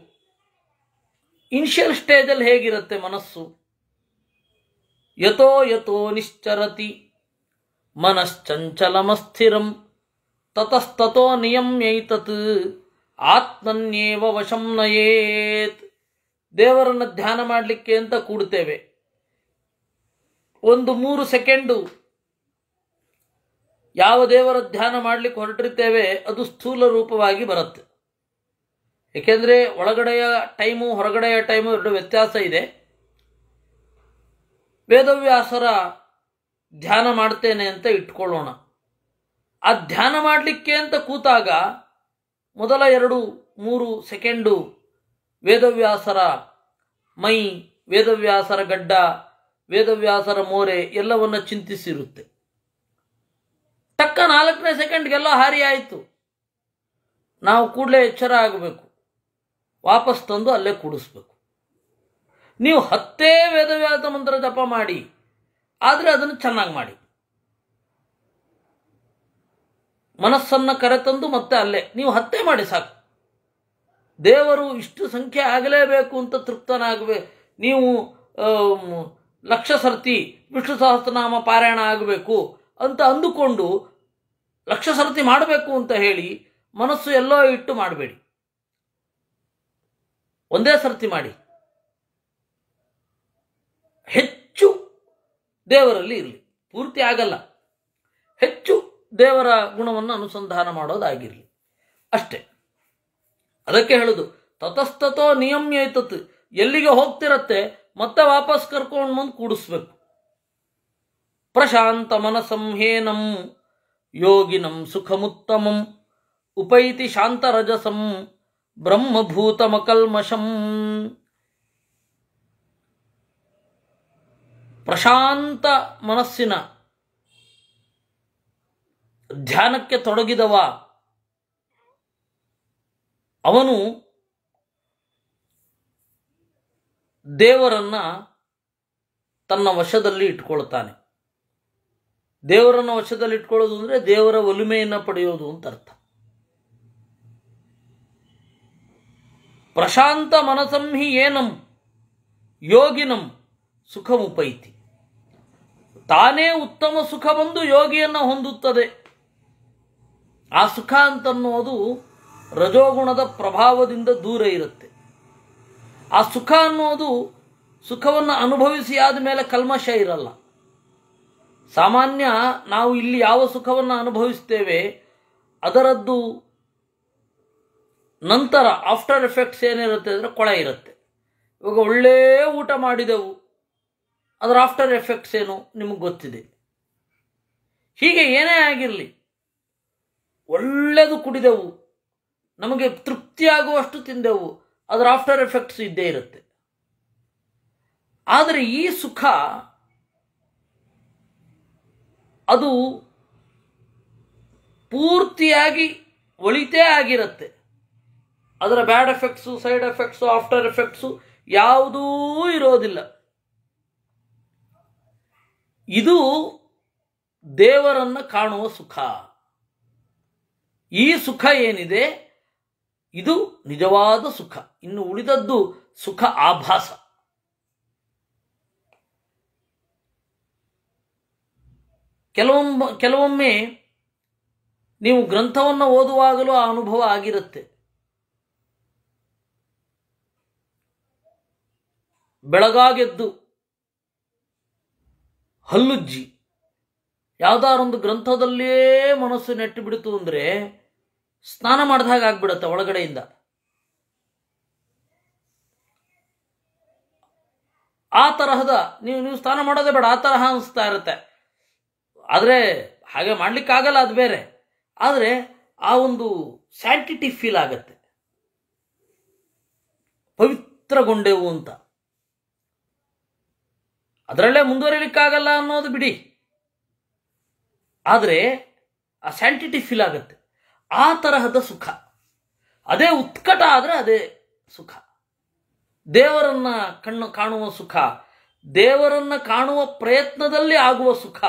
ಇನ್ಷಿಯಲ್ ಸ್ಟೇಜಲ್ಲಿ ಹೇಗಿರುತ್ತೆ ಮನಸ್ಸು ಯಥೋ ಯಥೋ ನಿಶ್ಚರತಿ ಮನಶ್ಚಂಚಲಮಸ್ಥಿರಂ ತತಸ್ತೋ ನಿಯಮ್ಯೈತತ್ ಆತ್ಮನ್ಯೇವ ವಶಂ ನಯೇತ್ ದೇವರನ್ನು ಧ್ಯಾನ ಮಾಡಲಿಕ್ಕೆ ಅಂತ ಕೂಡ್ತೇವೆ ಒಂದು ಮೂರು ಸೆಕೆಂಡು ಯಾವ ದೇವರ ಧ್ಯಾನ ಮಾಡಲಿಕ್ಕೆ ಹೊರಟಿರ್ತೇವೆ ಅದು ಸ್ಥೂಲ ರೂಪವಾಗಿ ಬರುತ್ತೆ ಏಕೆಂದರೆ ಒಳಗಡೆಯ ಟೈಮು ಹೊರಗಡೆಯ ಟೈಮು ಎರಡು ವ್ಯತ್ಯಾಸ ಇದೆ ವೇದವ್ಯಾಸರ ಧ್ಯಾನ ಮಾಡ್ತೇನೆ ಅಂತ ಇಟ್ಕೊಳ್ಳೋಣ ಆ ಧ್ಯಾನ ಮಾಡಲಿಕ್ಕೆ ಅಂತ ಕೂತಾಗ ಮೊದಲ ಎರಡು ಮೂರು ಸೆಕೆಂಡು ವೇದವ್ಯಾಸರ ಮೈ ವೇದವ್ಯಾಸರ ಗಡ್ಡ ವೇದವ್ಯಾಸರ ಮೋರೆ ಎಲ್ಲವನ್ನ ಚಿಂತಿಸಿರುತ್ತೆ ತಕ್ಕ ನಾಲ್ಕನೇ ಸೆಕೆಂಡ್ಗೆಲ್ಲ ಹಾರಿ ಆಯಿತು ನಾವು ಕೂಡಲೇ ಎಚ್ಚರ ಆಗಬೇಕು ವಾಪಸ್ ತಂದು ಅಲ್ಲೇ ಕೂಡಿಸ್ಬೇಕು ನೀವು ಹತ್ತೇ ವೇದವ್ಯಾಸ ಮಂತ್ರ ಜಪ ಮಾಡಿ ಆದರೆ ಅದನ್ನು ಚೆನ್ನಾಗಿ ಮಾಡಿ ಮನಸ್ಸನ್ನು ಕರೆತಂದು ಮತ್ತೆ ಅಲ್ಲೇ ನೀವು ಹತ್ತೆ ಮಾಡಿ ಸಾಕು ದೇವರು ಇಷ್ಟು ಸಂಖ್ಯೆ ಆಗಲೇಬೇಕು ಅಂತ ತೃಪ್ತನಾಗಬೇ ನೀವು ಲಕ್ಷ ಸರ್ತಿ ವಿಷ್ಣು ಸಹಸ್ರನಾಮ ಪಾರಾಯಣ ಆಗಬೇಕು ಅಂತ ಅಂದುಕೊಂಡು ಲಕ್ಷ ಸರ್ತಿ ಮಾಡಬೇಕು ಅಂತ ಹೇಳಿ ಮನಸ್ಸು ಎಲ್ಲೋ ಇಟ್ಟು ಮಾಡಬೇಡಿ ಒಂದೇ ಸರ್ತಿ ಮಾಡಿ ಹೆಚ್ಚು ದೇವರಲ್ಲಿ ಇರಲಿ ಪೂರ್ತಿ ಆಗಲ್ಲ ಹೆಚ್ಚು ದೇವರ ಗುಣವನ್ನು ಅನುಸಂಧಾನ ಮಾಡೋದಾಗಿರಲಿ ಅಷ್ಟೇ ಅದಕ್ಕೆ ಹೇಳೋದು ತತಸ್ತತೋ ನಿಯಮ್ಯ ಐತತ್ ಎಲ್ಲಿಗೆ ಹೋಗ್ತಿರತ್ತೆ ಮತ್ತೆ ವಾಪಸ್ ಕರ್ಕೊಂಡು ಮುಂದೆ ಕೂಡಿಸ್ಬೇಕು ಪ್ರಶಾಂತ ಮನಸಂಹೇನಂ ಯೋಗಿನಂ ಸುಖಮುತ್ತಮಂ ಉಪೈತಿ ಶಾಂತರಜಸಂ ಮಕಲ್ಮಶಂ ಪ್ರಶಾಂತ ಮನಸ್ಸಿನ ಧ್ಯಾನಕ್ಕೆ ತೊಡಗಿದವ ಅವನು ದೇವರನ್ನ ತನ್ನ ವಶದಲ್ಲಿ ಇಟ್ಕೊಳ್ತಾನೆ ದೇವರನ್ನು ವಶದಲ್ಲಿ ಇಟ್ಕೊಳ್ಳೋದು ಅಂದರೆ ದೇವರ ಒಲುಮೆಯನ್ನು ಪಡೆಯೋದು ಅಂತ ಅರ್ಥ ಪ್ರಶಾಂತ ಮನಸಂಹಿ ಏನಂ ಯೋಗಿನಂ ಉಪೈತಿ ತಾನೇ ಉತ್ತಮ ಸುಖ ಬಂದು ಯೋಗಿಯನ್ನು ಹೊಂದುತ್ತದೆ ಆ ಸುಖ ಅಂತನ್ನುವುದು ರಜೋಗುಣದ ಪ್ರಭಾವದಿಂದ ದೂರ ಇರುತ್ತೆ ಆ ಸುಖ ಅನ್ನೋದು ಸುಖವನ್ನು ಅನುಭವಿಸಿ ಆದ ಮೇಲೆ ಕಲ್ಮಶ ಇರಲ್ಲ ಸಾಮಾನ್ಯ ನಾವು ಇಲ್ಲಿ ಯಾವ ಸುಖವನ್ನು ಅನುಭವಿಸ್ತೇವೆ ಅದರದ್ದು ನಂತರ ಆಫ್ಟರ್ ಎಫೆಕ್ಟ್ಸ್ ಏನಿರುತ್ತೆ ಅಂದರೆ ಕೊಳೆ ಇರುತ್ತೆ ಇವಾಗ ಒಳ್ಳೆ ಊಟ ಮಾಡಿದೆವು ಅದರ ಆಫ್ಟರ್ ಎಫೆಕ್ಟ್ಸ್ ಏನು ನಿಮಗೆ ಗೊತ್ತಿದೆ ಹೀಗೆ ಏನೇ ಆಗಿರಲಿ ಒಳ್ಳೆಯದು ಕುಡಿದೆವು ನಮಗೆ ತೃಪ್ತಿಯಾಗುವಷ್ಟು ತಿಂದೆವು ಅದರ ಆಫ್ಟರ್ ಎಫೆಕ್ಟ್ಸ್ ಇದ್ದೇ ಇರುತ್ತೆ ಆದರೆ ಈ ಸುಖ ಅದು ಪೂರ್ತಿಯಾಗಿ ಒಳಿತೇ ಆಗಿರುತ್ತೆ ಅದರ bad effects side effects after effects ಯಾವುದೂ ಇರೋದಿಲ್ಲ ಇದು ದೇವರನ್ನು ಕಾಣುವ ಸುಖ ಈ ಸುಖ ಏನಿದೆ ಇದು ನಿಜವಾದ ಸುಖ ಇನ್ನು ಉಳಿದದ್ದು ಸುಖ ಆಭಾಸ ಕೆಲವೊಮ್ಮ ಕೆಲವೊಮ್ಮೆ ನೀವು ಗ್ರಂಥವನ್ನು ಓದುವಾಗಲೂ ಆ ಅನುಭವ ಆಗಿರುತ್ತೆ ಬೆಳಗಾಗೆದ್ದು ಹಲ್ಲುಜ್ಜಿ ಯಾವುದಾದ್ರೊಂದು ಗ್ರಂಥದಲ್ಲೇ ಮನಸ್ಸು ನೆಟ್ಟು ಬಿಡಿತು ಅಂದರೆ ಸ್ನಾನ ಮಾಡಿದ ಹಾಗೆ ಆಗ್ಬಿಡತ್ತೆ ಒಳಗಡೆಯಿಂದ ಆ ತರಹದ ನೀವು ನೀವು ಸ್ನಾನ ಮಾಡೋದೇ ಬೇಡ ಆ ತರಹ ಅನಿಸ್ತಾ ಇರುತ್ತೆ ಆದರೆ ಹಾಗೆ ಮಾಡಲಿಕ್ಕಾಗಲ್ಲ ಅದು ಬೇರೆ ಆದರೆ ಆ ಒಂದು ಸ್ಯಾಂಟಿಟಿ ಫೀಲ್ ಆಗತ್ತೆ ಪವಿತ್ರಗೊಂಡೆವು ಅಂತ ಅದರಲ್ಲೇ ಮುಂದುವರಿಲಿಕ್ಕಾಗಲ್ಲ ಅನ್ನೋದು ಬಿಡಿ ಆದರೆ ಆ ಸ್ಯಾಂಟಿಟಿ ಫೀಲ್ ಆಗುತ್ತೆ ಆ ತರಹದ ಸುಖ ಅದೇ ಉತ್ಕಟ ಆದರೆ ಅದೇ ಸುಖ ದೇವರನ್ನ ಕಣ್ಣು ಕಾಣುವ ಸುಖ ದೇವರನ್ನ ಕಾಣುವ ಪ್ರಯತ್ನದಲ್ಲಿ ಆಗುವ ಸುಖ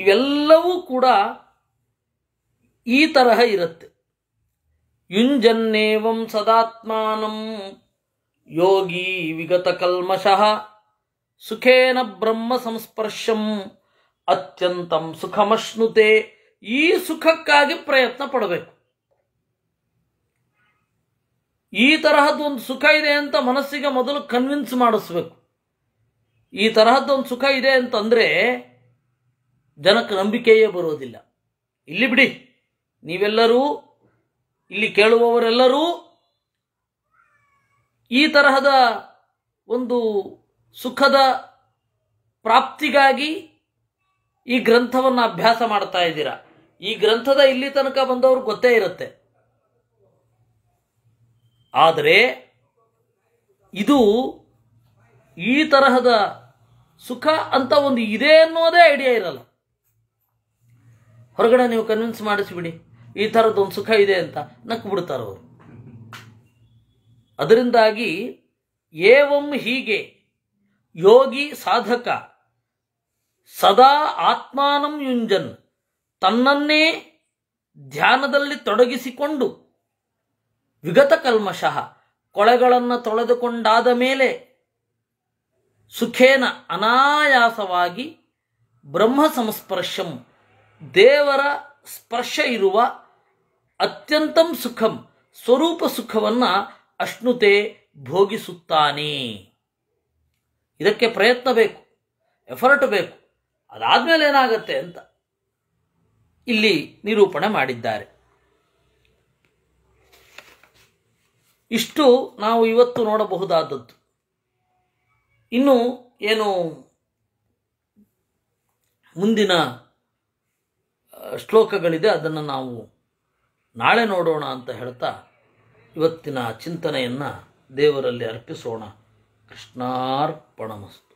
ಇವೆಲ್ಲವೂ ಕೂಡ ಈ ತರಹ ಇರುತ್ತೆ ಯುಂಜನ್ನೇವಂ ಸದಾತ್ಮಾನಂ ಯೋಗಿ ಕಲ್ಮಶಃ ಸುಖೇನ ಬ್ರಹ್ಮ ಸಂಸ್ಪರ್ಶಂ ಅತ್ಯಂತಂ ಸುಖಮಶ್ನುತೆ ಈ ಸುಖಕ್ಕಾಗಿ ಪ್ರಯತ್ನ ಪಡಬೇಕು ಈ ತರಹದ್ದೊಂದು ಸುಖ ಇದೆ ಅಂತ ಮನಸ್ಸಿಗೆ ಮೊದಲು ಕನ್ವಿನ್ಸ್ ಮಾಡಿಸ್ಬೇಕು ಈ ತರಹದ್ದೊಂದು ಸುಖ ಇದೆ ಅಂತಂದರೆ ಜನಕ್ಕೆ ನಂಬಿಕೆಯೇ ಬರೋದಿಲ್ಲ ಇಲ್ಲಿ ಬಿಡಿ ನೀವೆಲ್ಲರೂ ಇಲ್ಲಿ ಕೇಳುವವರೆಲ್ಲರೂ ಈ ತರಹದ ಒಂದು ಸುಖದ ಪ್ರಾಪ್ತಿಗಾಗಿ ಈ ಗ್ರಂಥವನ್ನು ಅಭ್ಯಾಸ ಮಾಡ್ತಾ ಇದ್ದೀರಾ ಈ ಗ್ರಂಥದ ಇಲ್ಲಿ ತನಕ ಬಂದವರು ಗೊತ್ತೇ ಇರುತ್ತೆ ಆದರೆ ಇದು ಈ ತರಹದ ಸುಖ ಅಂತ ಒಂದು ಇದೆ ಅನ್ನೋದೇ ಐಡಿಯಾ ಇರಲ್ಲ ಹೊರಗಡೆ ನೀವು ಕನ್ವಿನ್ಸ್ ಮಾಡಿಸಿಬಿಡಿ ಈ ಥರದ್ದೊಂದು ಸುಖ ಇದೆ ಅಂತ ಬಿಡ್ತಾರೆ ಅವರು ಅದರಿಂದಾಗಿ ಏವಂ ಹೀಗೆ ಯೋಗಿ ಸಾಧಕ ಸದಾ ಆತ್ಮಾನಂ ಯುಂಜನ್ ತನ್ನನ್ನೇ ಧ್ಯಾನದಲ್ಲಿ ತೊಡಗಿಸಿಕೊಂಡು ವಿಗತ ಕಲ್ಮಶಃ ಕೊಳೆಗಳನ್ನು ತೊಳೆದುಕೊಂಡಾದ ಮೇಲೆ ಸುಖೇನ ಅನಾಯಾಸವಾಗಿ ಬ್ರಹ್ಮ ಸಂಸ್ಪರ್ಶಂ ದೇವರ ಸ್ಪರ್ಶ ಇರುವ ಅತ್ಯಂತಂ ಸುಖಂ ಸ್ವರೂಪ ಸುಖವನ್ನು ಅಶ್ನುತೆ ಭೋಗಿಸುತ್ತಾನೆ ಇದಕ್ಕೆ ಪ್ರಯತ್ನ ಬೇಕು ಎಫರ್ಟ್ ಬೇಕು ಅದಾದಮೇಲೆ ಏನಾಗತ್ತೆ ಅಂತ ಇಲ್ಲಿ ನಿರೂಪಣೆ ಮಾಡಿದ್ದಾರೆ ಇಷ್ಟು ನಾವು ಇವತ್ತು ನೋಡಬಹುದಾದದ್ದು ಇನ್ನು ಏನು ಮುಂದಿನ ಶ್ಲೋಕಗಳಿದೆ ಅದನ್ನು ನಾವು ನಾಳೆ ನೋಡೋಣ ಅಂತ ಹೇಳ್ತಾ ಇವತ್ತಿನ ಚಿಂತನೆಯನ್ನು ದೇವರಲ್ಲಿ ಅರ್ಪಿಸೋಣ ಕೃಷ್ಣಾರ್ಪಣಮಸ್ತು